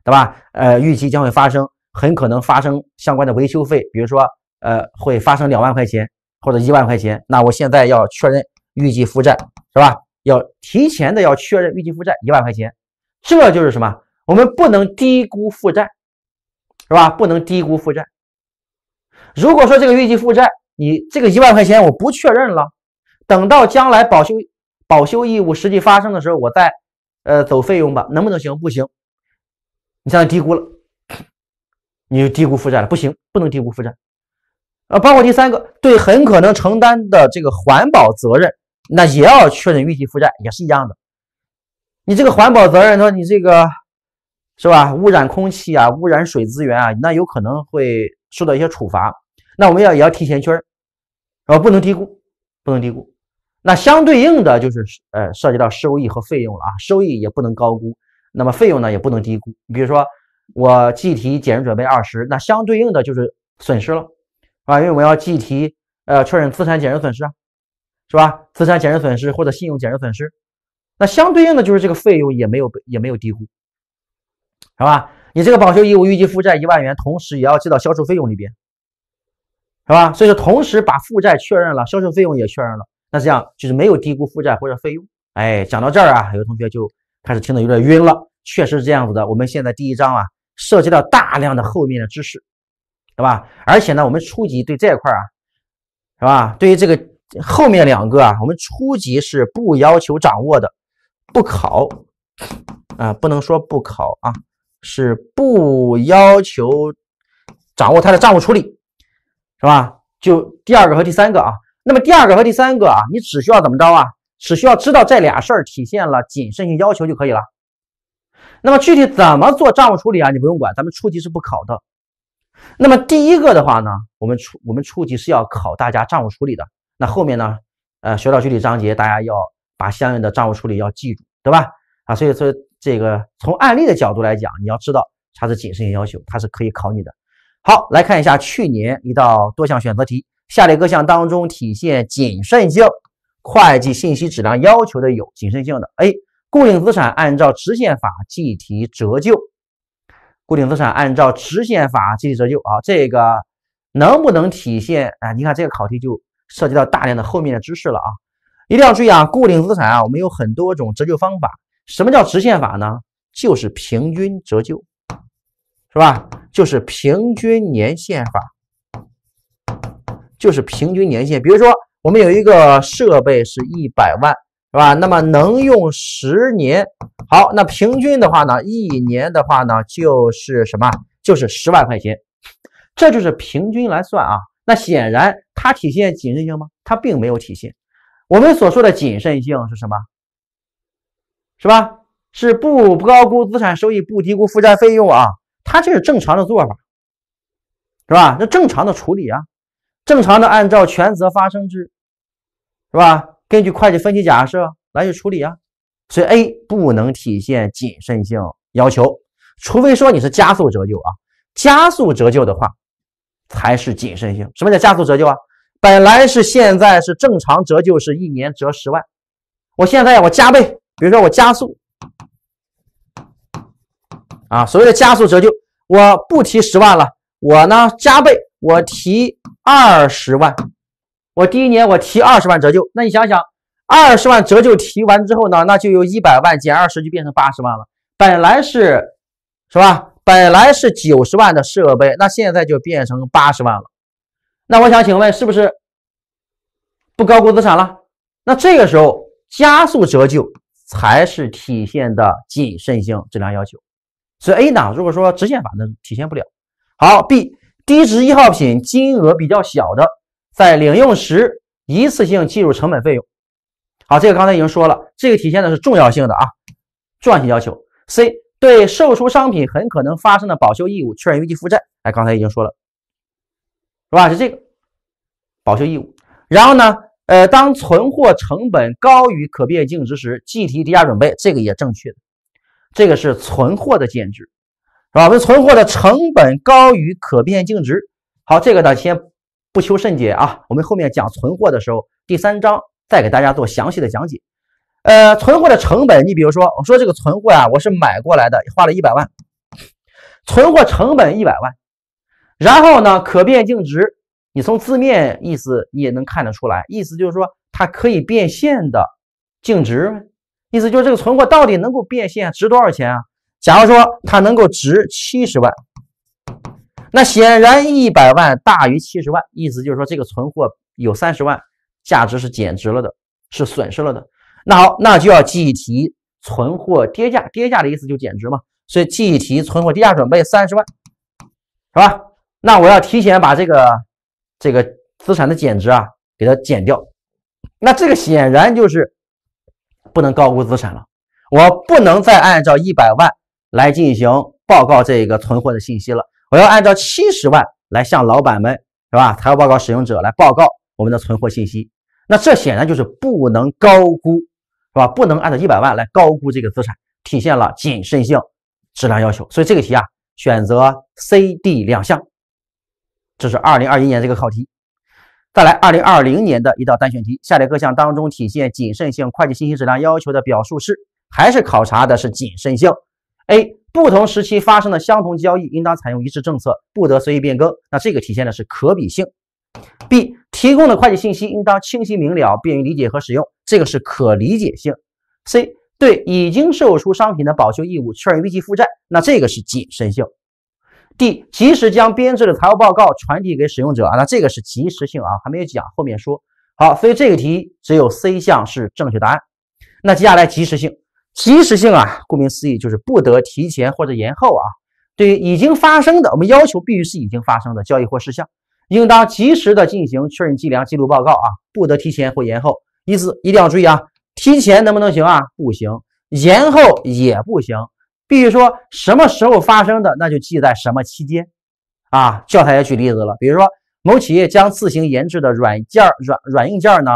对吧？呃，预计将会发生，很可能发生相关的维修费，比如说，呃，会发生两万块钱或者一万块钱。那我现在要确认预计负债，是吧？要提前的要确认预计负债一万块钱，这就是什么？我们不能低估负债，是吧？不能低估负债。如果说这个预计负债，你这个一万块钱我不确认了，等到将来保修。保修义务实际发生的时候，我再呃走费用吧，能不能行？不行，你现在低估了，你就低估负债了，不行，不能低估负债。啊，包括第三个，对很可能承担的这个环保责任，那也要确认预计负债，也是一样的。你这个环保责任，说你这个是吧，污染空气啊，污染水资源啊，那有可能会受到一些处罚，那我们要也要提前确认，啊，不能低估，不能低估。那相对应的就是，呃，涉及到收益和费用了啊，收益也不能高估，那么费用呢也不能低估。你比如说，我计提减值准备二十，那相对应的就是损失了啊，因为我要计提，呃，确认资产减值损失，啊，是吧？资产减值损失或者信用减值损失，那相对应的就是这个费用也没有也没有低估，是吧？你这个保修义务预计负债一万元，同时也要记到销售费用里边，是吧？所以说同时把负债确认了，销售费用也确认了。那这样就是没有低估负债或者费用。哎，讲到这儿啊，有同学就开始听得有点晕了。确实是这样子的。我们现在第一章啊，涉及到大量的后面的知识，对吧？而且呢，我们初级对这一块啊，是吧？对于这个后面两个啊，我们初级是不要求掌握的，不考啊，不能说不考啊，是不要求掌握它的账务处理，是吧？就第二个和第三个啊。那么第二个和第三个啊，你只需要怎么着啊？只需要知道这俩事儿体现了谨慎性要求就可以了。那么具体怎么做账务处理啊？你不用管，咱们初级是不考的。那么第一个的话呢，我们初我们初级是要考大家账务处理的。那后面呢，呃，学到具体章节，大家要把相应的账务处理要记住，对吧？啊，所以说这个从案例的角度来讲，你要知道它是谨慎性要求，它是可以考你的。好，来看一下去年一道多项选择题。下列各项当中体现谨慎性会计信息质量要求的有谨慎性的：A. 固定资产按照直线法计提折旧。固定资产按照直线法计提折旧啊，这个能不能体现啊？你看这个考题就涉及到大量的后面的知识了啊，一定要注意啊。固定资产啊，我们有很多种折旧方法。什么叫直线法呢？就是平均折旧，是吧？就是平均年限法。就是平均年限，比如说我们有一个设备是一百万，是吧？那么能用十年，好，那平均的话呢，一年的话呢，就是什么？就是十万块钱，这就是平均来算啊。那显然它体现谨慎性吗？它并没有体现。我们所说的谨慎性是什么？是吧？是不不高估资产收益，不低估负债费用啊？它这是正常的做法，是吧？那正常的处理啊。正常的按照权责发生制，是吧？根据会计分析假设来去处理啊，所以 A 不能体现谨慎性要求，除非说你是加速折旧啊。加速折旧的话才是谨慎性。什么叫加速折旧啊？本来是现在是正常折旧是一年折十万，我现在我加倍，比如说我加速啊，所谓的加速折旧，我不提十万了，我呢加倍，我提。二十万，我第一年我提二十万折旧，那你想想，二十万折旧提完之后呢，那就有一百万减二十就变成八十万了。本来是，是吧？本来是九十万的设备，那现在就变成八十万了。那我想请问，是不是不高估资产了？那这个时候加速折旧才是体现的谨慎性质量要求。所以 A 呢，如果说直线法，那体现不了。好，B。低值易耗品金额比较小的，在领用时一次性计入成本费用。好，这个刚才已经说了，这个体现的是重要性的啊，重要性要求。C 对售出商品很可能发生的保修义务确认预计负债，哎，刚才已经说了，是吧？是这个，保修义务。然后呢，呃，当存货成本高于可变净值时，计提跌价准备，这个也正确的，这个是存货的减值。是吧？我们存货的成本高于可变净值。好，这个呢，先不求甚解啊。我们后面讲存货的时候，第三章再给大家做详细的讲解。呃，存货的成本，你比如说，我说这个存货呀，我是买过来的，花了一百万，存货成本一百万。然后呢，可变净值，你从字面意思你也能看得出来，意思就是说它可以变现的净值，意思就是这个存货到底能够变现值多少钱啊？假如说它能够值七十万，那显然一百万大于七十万，意思就是说这个存货有三十万价值是减值了的，是损失了的。那好，那就要计提存货跌价，跌价的意思就减值嘛，所以计提存货跌价准备三十万，是吧？那我要提前把这个这个资产的减值啊给它减掉，那这个显然就是不能高估资产了，我不能再按照一百万。来进行报告这个存货的信息了。我要按照七十万来向老板们，是吧？财务报告使用者来报告我们的存货信息。那这显然就是不能高估，是吧？不能按照一百万来高估这个资产，体现了谨慎性质量要求。所以这个题啊，选择 C、D 两项。这是二零二一年这个考题。再来二零二零年的一道单选题：下列各项当中体现谨慎性会计信息质量要求的表述是？还是考察的是谨慎性？a 不同时期发生的相同交易应当采用一致政策，不得随意变更。那这个体现的是可比性。b 提供的会计信息应当清晰明了，便于理解和使用，这个是可理解性。c 对已经售出商品的保修义务确认预计负债，那这个是谨慎性。d 及时将编制的财务报告传递给使用者啊，那这个是及时性啊，还没有讲，后面说好。所以这个题只有 c 项是正确答案。那接下来及时性。及时性啊，顾名思义就是不得提前或者延后啊。对于已经发生的，我们要求必须是已经发生的交易或事项，应当及时的进行确认、计量、记录、报告啊，不得提前或延后。因此一定要注意啊，提前能不能行啊？不行，延后也不行，必须说什么时候发生的，那就记在什么期间啊。教材也举例子了，比如说某企业将自行研制的软件软软硬件呢，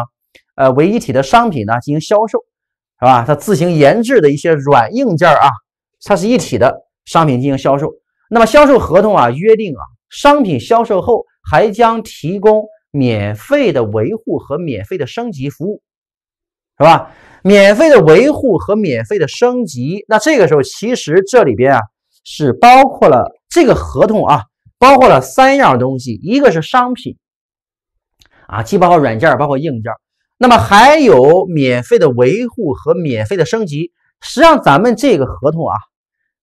呃，为一体的商品呢进行销售。是吧？它自行研制的一些软硬件啊，它是一体的商品进行销售。那么销售合同啊，约定啊，商品销售后还将提供免费的维护和免费的升级服务，是吧？免费的维护和免费的升级，那这个时候其实这里边啊是包括了这个合同啊，包括了三样东西，一个是商品啊，包括软件包括硬件那么还有免费的维护和免费的升级。实际上，咱们这个合同啊，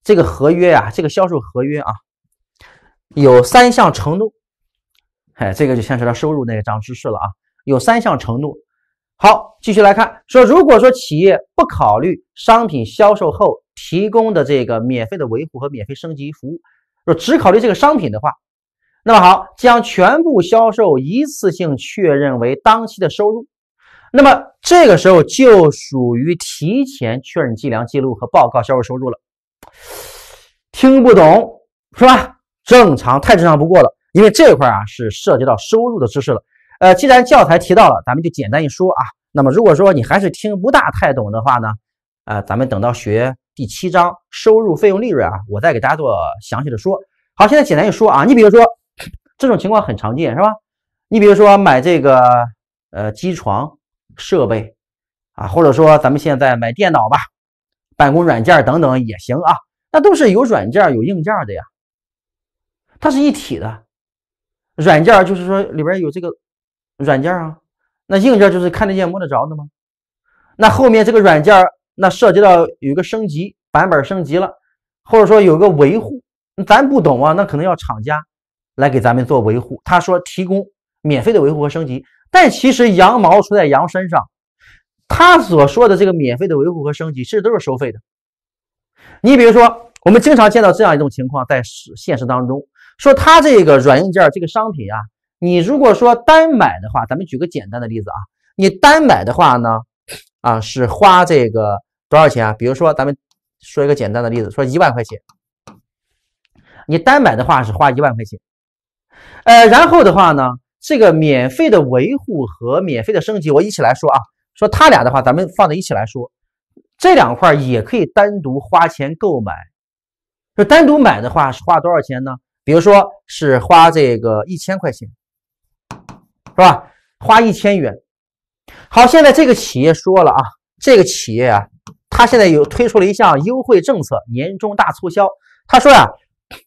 这个合约啊，这个销售合约啊，有三项承诺。哎，这个就牵扯到收入那一章知识了啊。有三项承诺。好，继续来看，说如果说企业不考虑商品销售后提供的这个免费的维护和免费升级服务，说只考虑这个商品的话，那么好，将全部销售一次性确认为当期的收入。那么这个时候就属于提前确认计量记录和报告销售收入了，听不懂是吧？正常，太正常不过了，因为这块啊是涉及到收入的知识了。呃，既然教材提到了，咱们就简单一说啊。那么如果说你还是听不大太懂的话呢，呃，咱们等到学第七章收入、费用、利润啊，我再给大家做详细的说。好，现在简单一说啊，你比如说 [coughs] 这种情况很常见是吧？你比如说买这个呃机床。设备啊，或者说咱们现在买电脑吧，办公软件等等也行啊，那都是有软件有硬件的呀，它是一体的。软件就是说里边有这个软件啊，那硬件就是看得见摸得着的吗？那后面这个软件那涉及到有一个升级版本升级了，或者说有个维护，咱不懂啊，那可能要厂家来给咱们做维护，他说提供免费的维护和升级。但其实羊毛出在羊身上，他所说的这个免费的维护和升级，其实都是收费的。你比如说，我们经常见到这样一种情况，在现实当中，说他这个软硬件这个商品啊，你如果说单买的话，咱们举个简单的例子啊，你单买的话呢，啊是花这个多少钱啊？比如说，咱们说一个简单的例子，说一万块钱，你单买的话是花一万块钱，呃，然后的话呢？这个免费的维护和免费的升级，我一起来说啊。说他俩的话，咱们放在一起来说。这两块也可以单独花钱购买。就单独买的话是花多少钱呢？比如说是花这个一千块钱，是吧？花一千元。好，现在这个企业说了啊，这个企业啊，他现在有推出了一项优惠政策，年终大促销。他说呀，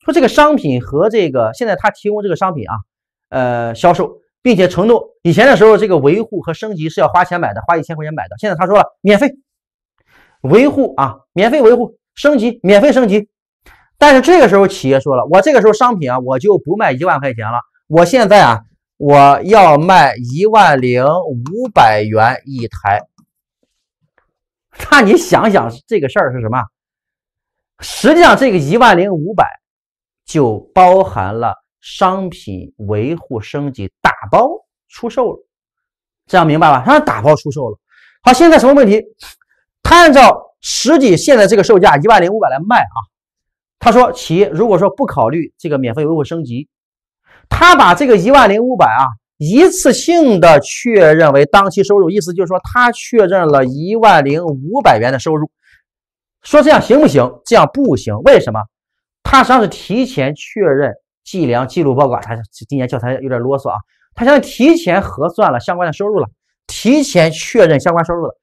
说这个商品和这个现在他提供这个商品啊。呃，销售，并且承诺以前的时候，这个维护和升级是要花钱买的，花一千块钱买的。现在他说了免费维护啊，免费维护，升级免费升级。但是这个时候企业说了，我这个时候商品啊，我就不卖一万块钱了，我现在啊，我要卖一万零五百元一台。那你想想这个事儿是什么？实际上这个一万零五百就包含了。商品维护升级打包出售了，这样明白吧？它打包出售了。好，现在什么问题？他按照实际现在这个售价一万零五百来卖啊。他说，企业如果说不考虑这个免费维护升级，他把这个一万零五百啊，一次性的确认为当期收入，意思就是说他确认了一万零五百元的收入。说这样行不行？这样不行，为什么？他实际上是提前确认。计量、记录、报告，他今年教材有点啰嗦啊。他现在提前核算了相关的收入了，提前确认相关收入了。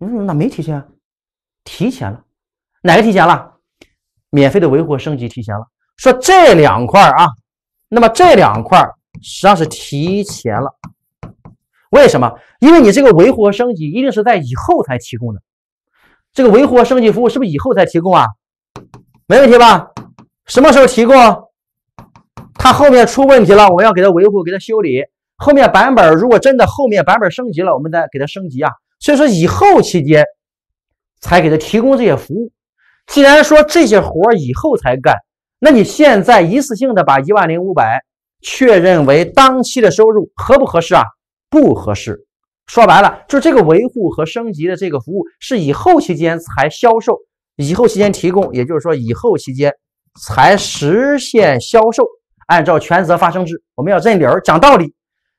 嗯，那没提前？提前了，哪个提前了？免费的维护升级提前了。说这两块啊，那么这两块实际上是提前了。为什么？因为你这个维护和升级一定是在以后才提供的。这个维护和升级服务是不是以后才提供啊？没问题吧？什么时候提供？他后面出问题了，我要给他维护，给他修理。后面版本如果真的后面版本升级了，我们再给他升级啊。所以说以后期间才给他提供这些服务。既然说这些活儿以后才干，那你现在一次性的把一万零五百确认为当期的收入，合不合适啊？不合适。说白了，就这个维护和升级的这个服务是以后期间才销售，以后期间提供，也就是说以后期间。才实现销售，按照权责发生制，我们要认理儿讲道理，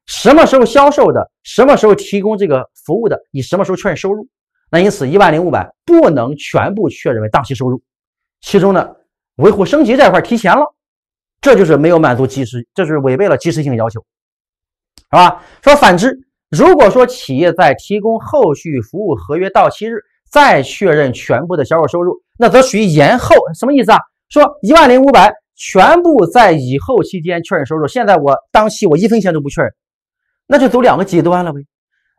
什么时候销售的，什么时候提供这个服务的，以什么时候确认收入。那因此一万零五百不能全部确认为当期收入，其中呢，维护升级这一块提前了，这就是没有满足及时，这是违背了及时性要求，好吧？说反之，如果说企业在提供后续服务合约到期日再确认全部的销售收入，那则属于延后，什么意思啊？说一万零五百全部在以后期间确认收入，现在我当期我一分钱都不确认，那就走两个极端了呗。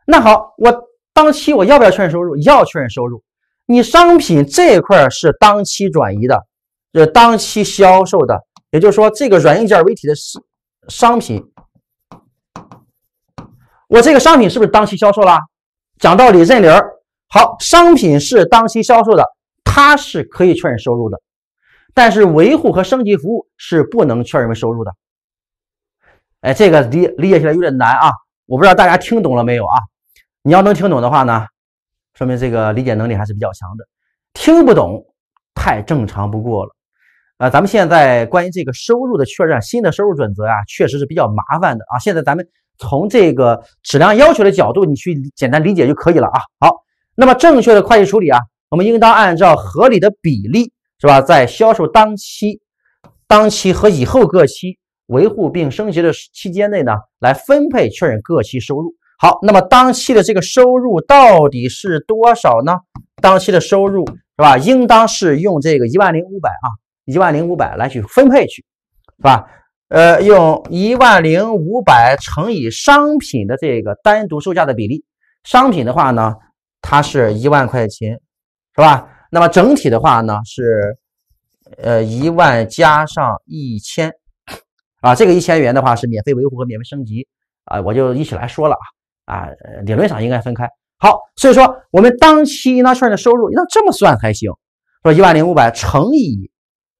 那好，我当期我要不要确认收入？要确认收入。你商品这一块是当期转移的，是当期销售的，也就是说这个软硬件一体的商商品，我这个商品是不是当期销售了？讲道理，认零好，商品是当期销售的，它是可以确认收入的。但是维护和升级服务是不能确认为收入的。哎，这个理理解起来有点难啊！我不知道大家听懂了没有啊？你要能听懂的话呢，说明这个理解能力还是比较强的。听不懂太正常不过了。呃，咱们现在关于这个收入的确认，新的收入准则呀，确实是比较麻烦的啊。现在咱们从这个质量要求的角度，你去简单理解就可以了啊。好，那么正确的会计处理啊，我们应当按照合理的比例。是吧？在销售当期、当期和以后各期维护并升级的期间内呢，来分配确认各期收入。好，那么当期的这个收入到底是多少呢？当期的收入是吧？应当是用这个一万零五百啊，一万零五百来去分配去，是吧？呃，用一万零五百乘以商品的这个单独售价的比例。商品的话呢，它是一万块钱，是吧？那么整体的话呢，是，呃，一万加上一千，啊，这个一千元的话是免费维护和免费升级啊，我就一起来说了啊啊，理论上应该分开。好，所以说我们当期应纳税的收入要这么算才行，说一万零五百乘以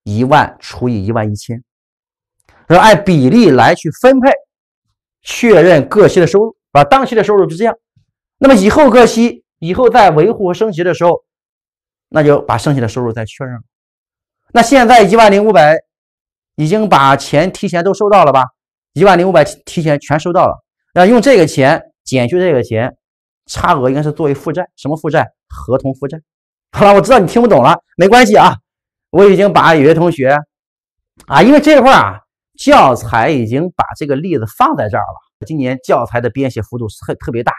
一万除以一万一千，说按比例来去分配，确认各期的收入，啊，当期的收入是这样。那么以后各期，以后在维护和升级的时候。那就把剩下的收入再确认。那现在一万零五百已经把钱提前都收到了吧？一万零五百提前全收到了。那用这个钱减去这个钱，差额应该是作为负债，什么负债？合同负债。好了，我知道你听不懂了，没关系啊。我已经把有些同学啊，因为这块啊，教材已经把这个例子放在这儿了。今年教材的编写幅度是特特别大。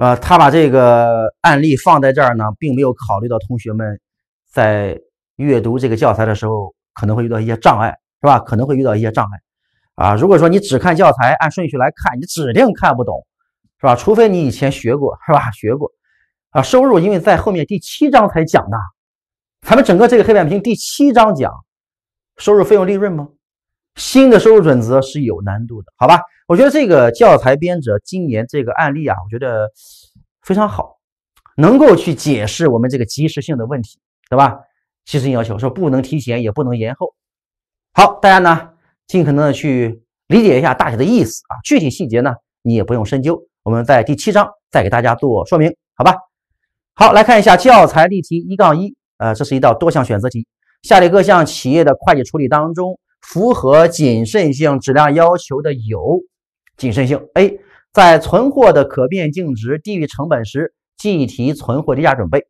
呃，他把这个案例放在这儿呢，并没有考虑到同学们在阅读这个教材的时候可能会遇到一些障碍，是吧？可能会遇到一些障碍啊。如果说你只看教材，按顺序来看，你指定看不懂，是吧？除非你以前学过，是吧？学过啊。收入因为在后面第七章才讲的，咱们整个这个黑板屏第七章讲收入、费用、利润吗？新的收入准则是有难度的，好吧？我觉得这个教材编者今年这个案例啊，我觉得非常好，能够去解释我们这个及时性的问题，对吧？及时性要求说不能提前，也不能延后。好，大家呢尽可能的去理解一下大体的意思啊，具体细节呢你也不用深究，我们在第七章再给大家做说明，好吧？好，来看一下教材例题一杠一，呃，这是一道多项选择题，下列各项企业的会计处理当中，符合谨慎性质量要求的有。谨慎性，A，在存货的可变净值低于成本时，计提存货跌价准备。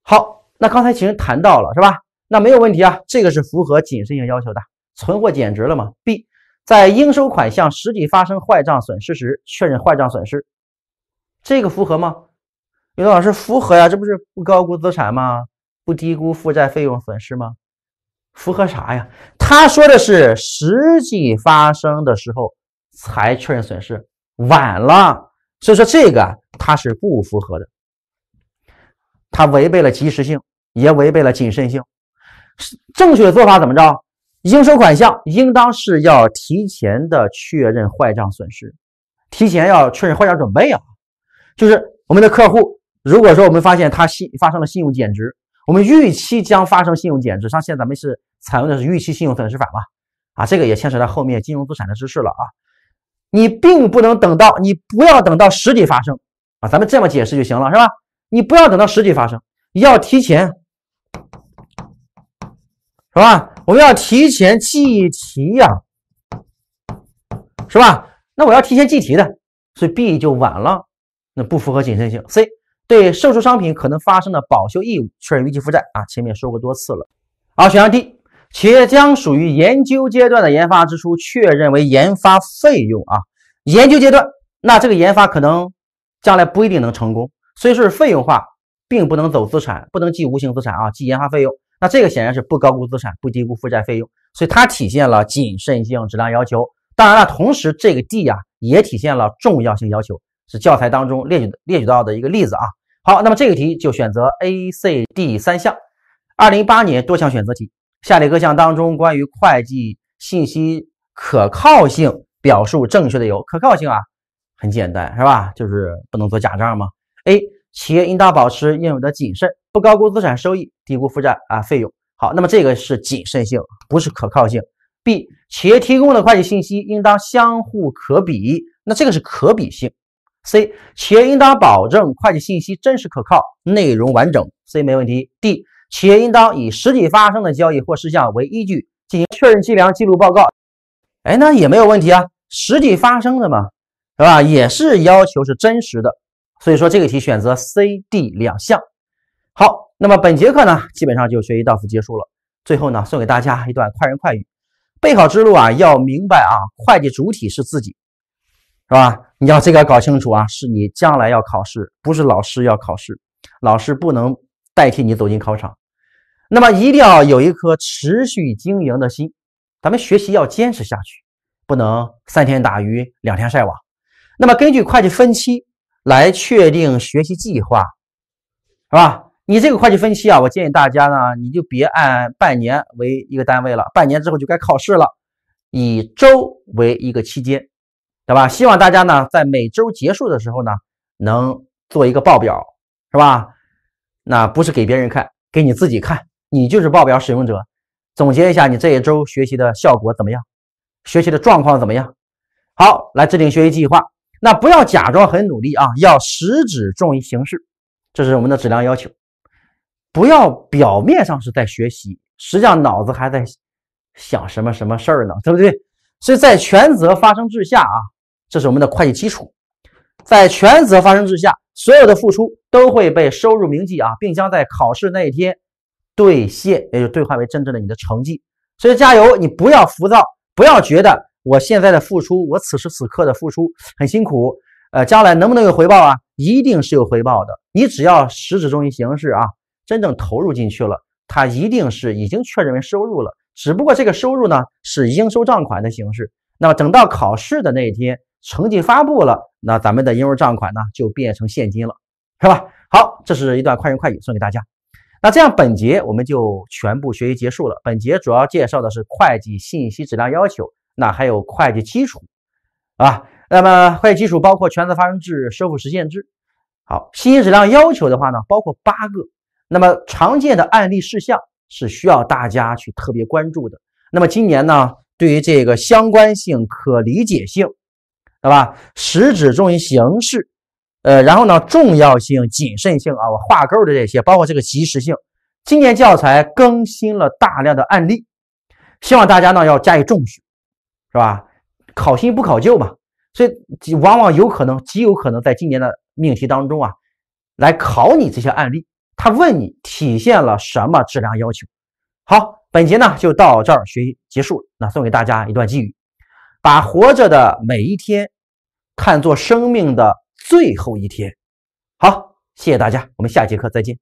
好，那刚才其实谈到了，是吧？那没有问题啊，这个是符合谨慎性要求的，存货减值了嘛？B，在应收款项实际发生坏账损失时，确认坏账损失，这个符合吗？有的老师符合呀，这不是不高估资产吗？不低估负债、费用、损失吗？符合啥呀？他说的是实际发生的时候。才确认损失晚了，所以说这个它是不符合的，它违背了及时性，也违背了谨慎性。正确的做法怎么着？应收款项应当是要提前的确认坏账损失，提前要确认坏账准备啊。就是我们的客户，如果说我们发现他信发生了信用减值，我们预期将发生信用减值。像现在咱们是采用的是预期信用损失法嘛？啊，这个也牵扯到后面金融资产的知识了啊。你并不能等到，你不要等到实际发生啊，咱们这么解释就行了，是吧？你不要等到实际发生，要提前，是吧？我们要提前计提呀，是吧？那我要提前计提的，所以 B 就晚了，那不符合谨慎性。C 对售出商品可能发生的保修义务确认预计负债啊，前面说过多次了。好，选项 D。企业将属于研究阶段的研发支出确认为研发费用啊，研究阶段，那这个研发可能将来不一定能成功，所以说是费用化，并不能走资产，不能记无形资产啊，记研发费用。那这个显然是不高估资产，不低估负债费用，所以它体现了谨慎性质量要求。当然了，同时这个 D 呀也体现了重要性要求，是教材当中列举列举到的一个例子啊。好，那么这个题就选择 A、C、D 三项。二零一八年多项选择题。下列各项当中，关于会计信息可靠性表述正确的有：可靠性啊，很简单，是吧？就是不能做假账吗？A. 企业应当保持应有的谨慎，不高估资产收益，低估负债啊费用。好，那么这个是谨慎性，不是可靠性。B. 企业提供的会计信息应当相互可比，那这个是可比性。C. 企业应当保证会计信息真实可靠，内容完整。C 没问题。D 企业应当以实际发生的交易或事项为依据进行确认、计量、记录、报告。哎，那也没有问题啊，实际发生的嘛，是吧？也是要求是真实的。所以说，这个题选择 C、D 两项。好，那么本节课呢，基本上就学习到此结束了。最后呢，送给大家一段快人快语：备考之路啊，要明白啊，会计主体是自己，是吧？你要这个搞清楚啊，是你将来要考试，不是老师要考试，老师不能。代替你走进考场，那么一定要有一颗持续经营的心。咱们学习要坚持下去，不能三天打鱼两天晒网。那么根据会计分期来确定学习计划，是吧？你这个会计分期啊，我建议大家呢，你就别按半年为一个单位了，半年之后就该考试了。以周为一个期间，对吧？希望大家呢，在每周结束的时候呢，能做一个报表，是吧？那不是给别人看，给你自己看。你就是报表使用者，总结一下你这一周学习的效果怎么样，学习的状况怎么样。好，来制定学习计划。那不要假装很努力啊，要实质重于形式，这是我们的质量要求。不要表面上是在学习，实际上脑子还在想什么什么事儿呢，对不对？所以在权责发生制下啊，这是我们的会计基础。在全责发生制下，所有的付出都会被收入铭记啊，并将在考试那一天兑现，也就兑换为真正的你的成绩。所以加油，你不要浮躁，不要觉得我现在的付出，我此时此刻的付出很辛苦。呃，将来能不能有回报啊？一定是有回报的。你只要实质重于形式啊，真正投入进去了，它一定是已经确认为收入了。只不过这个收入呢，是应收账款的形式。那么等到考试的那一天。成绩发布了，那咱们的应收账款呢就变成现金了，是吧？好，这是一段快人快语送给大家。那这样本节我们就全部学习结束了。本节主要介绍的是会计信息质量要求，那还有会计基础啊。那么会计基础包括权责发生制、收付实现制。好，信息质量要求的话呢，包括八个。那么常见的案例事项是需要大家去特别关注的。那么今年呢，对于这个相关性、可理解性。对吧？实质重于形式，呃，然后呢，重要性、谨慎性啊，我画勾的这些，包括这个及时性。今年教材更新了大量的案例，希望大家呢要加以重视，是吧？考新不考旧嘛，所以往往有可能，极有可能在今年的命题当中啊，来考你这些案例，他问你体现了什么质量要求。好，本节呢就到这儿学习结束了，那送给大家一段寄语。把活着的每一天看作生命的最后一天。好，谢谢大家，我们下节课再见。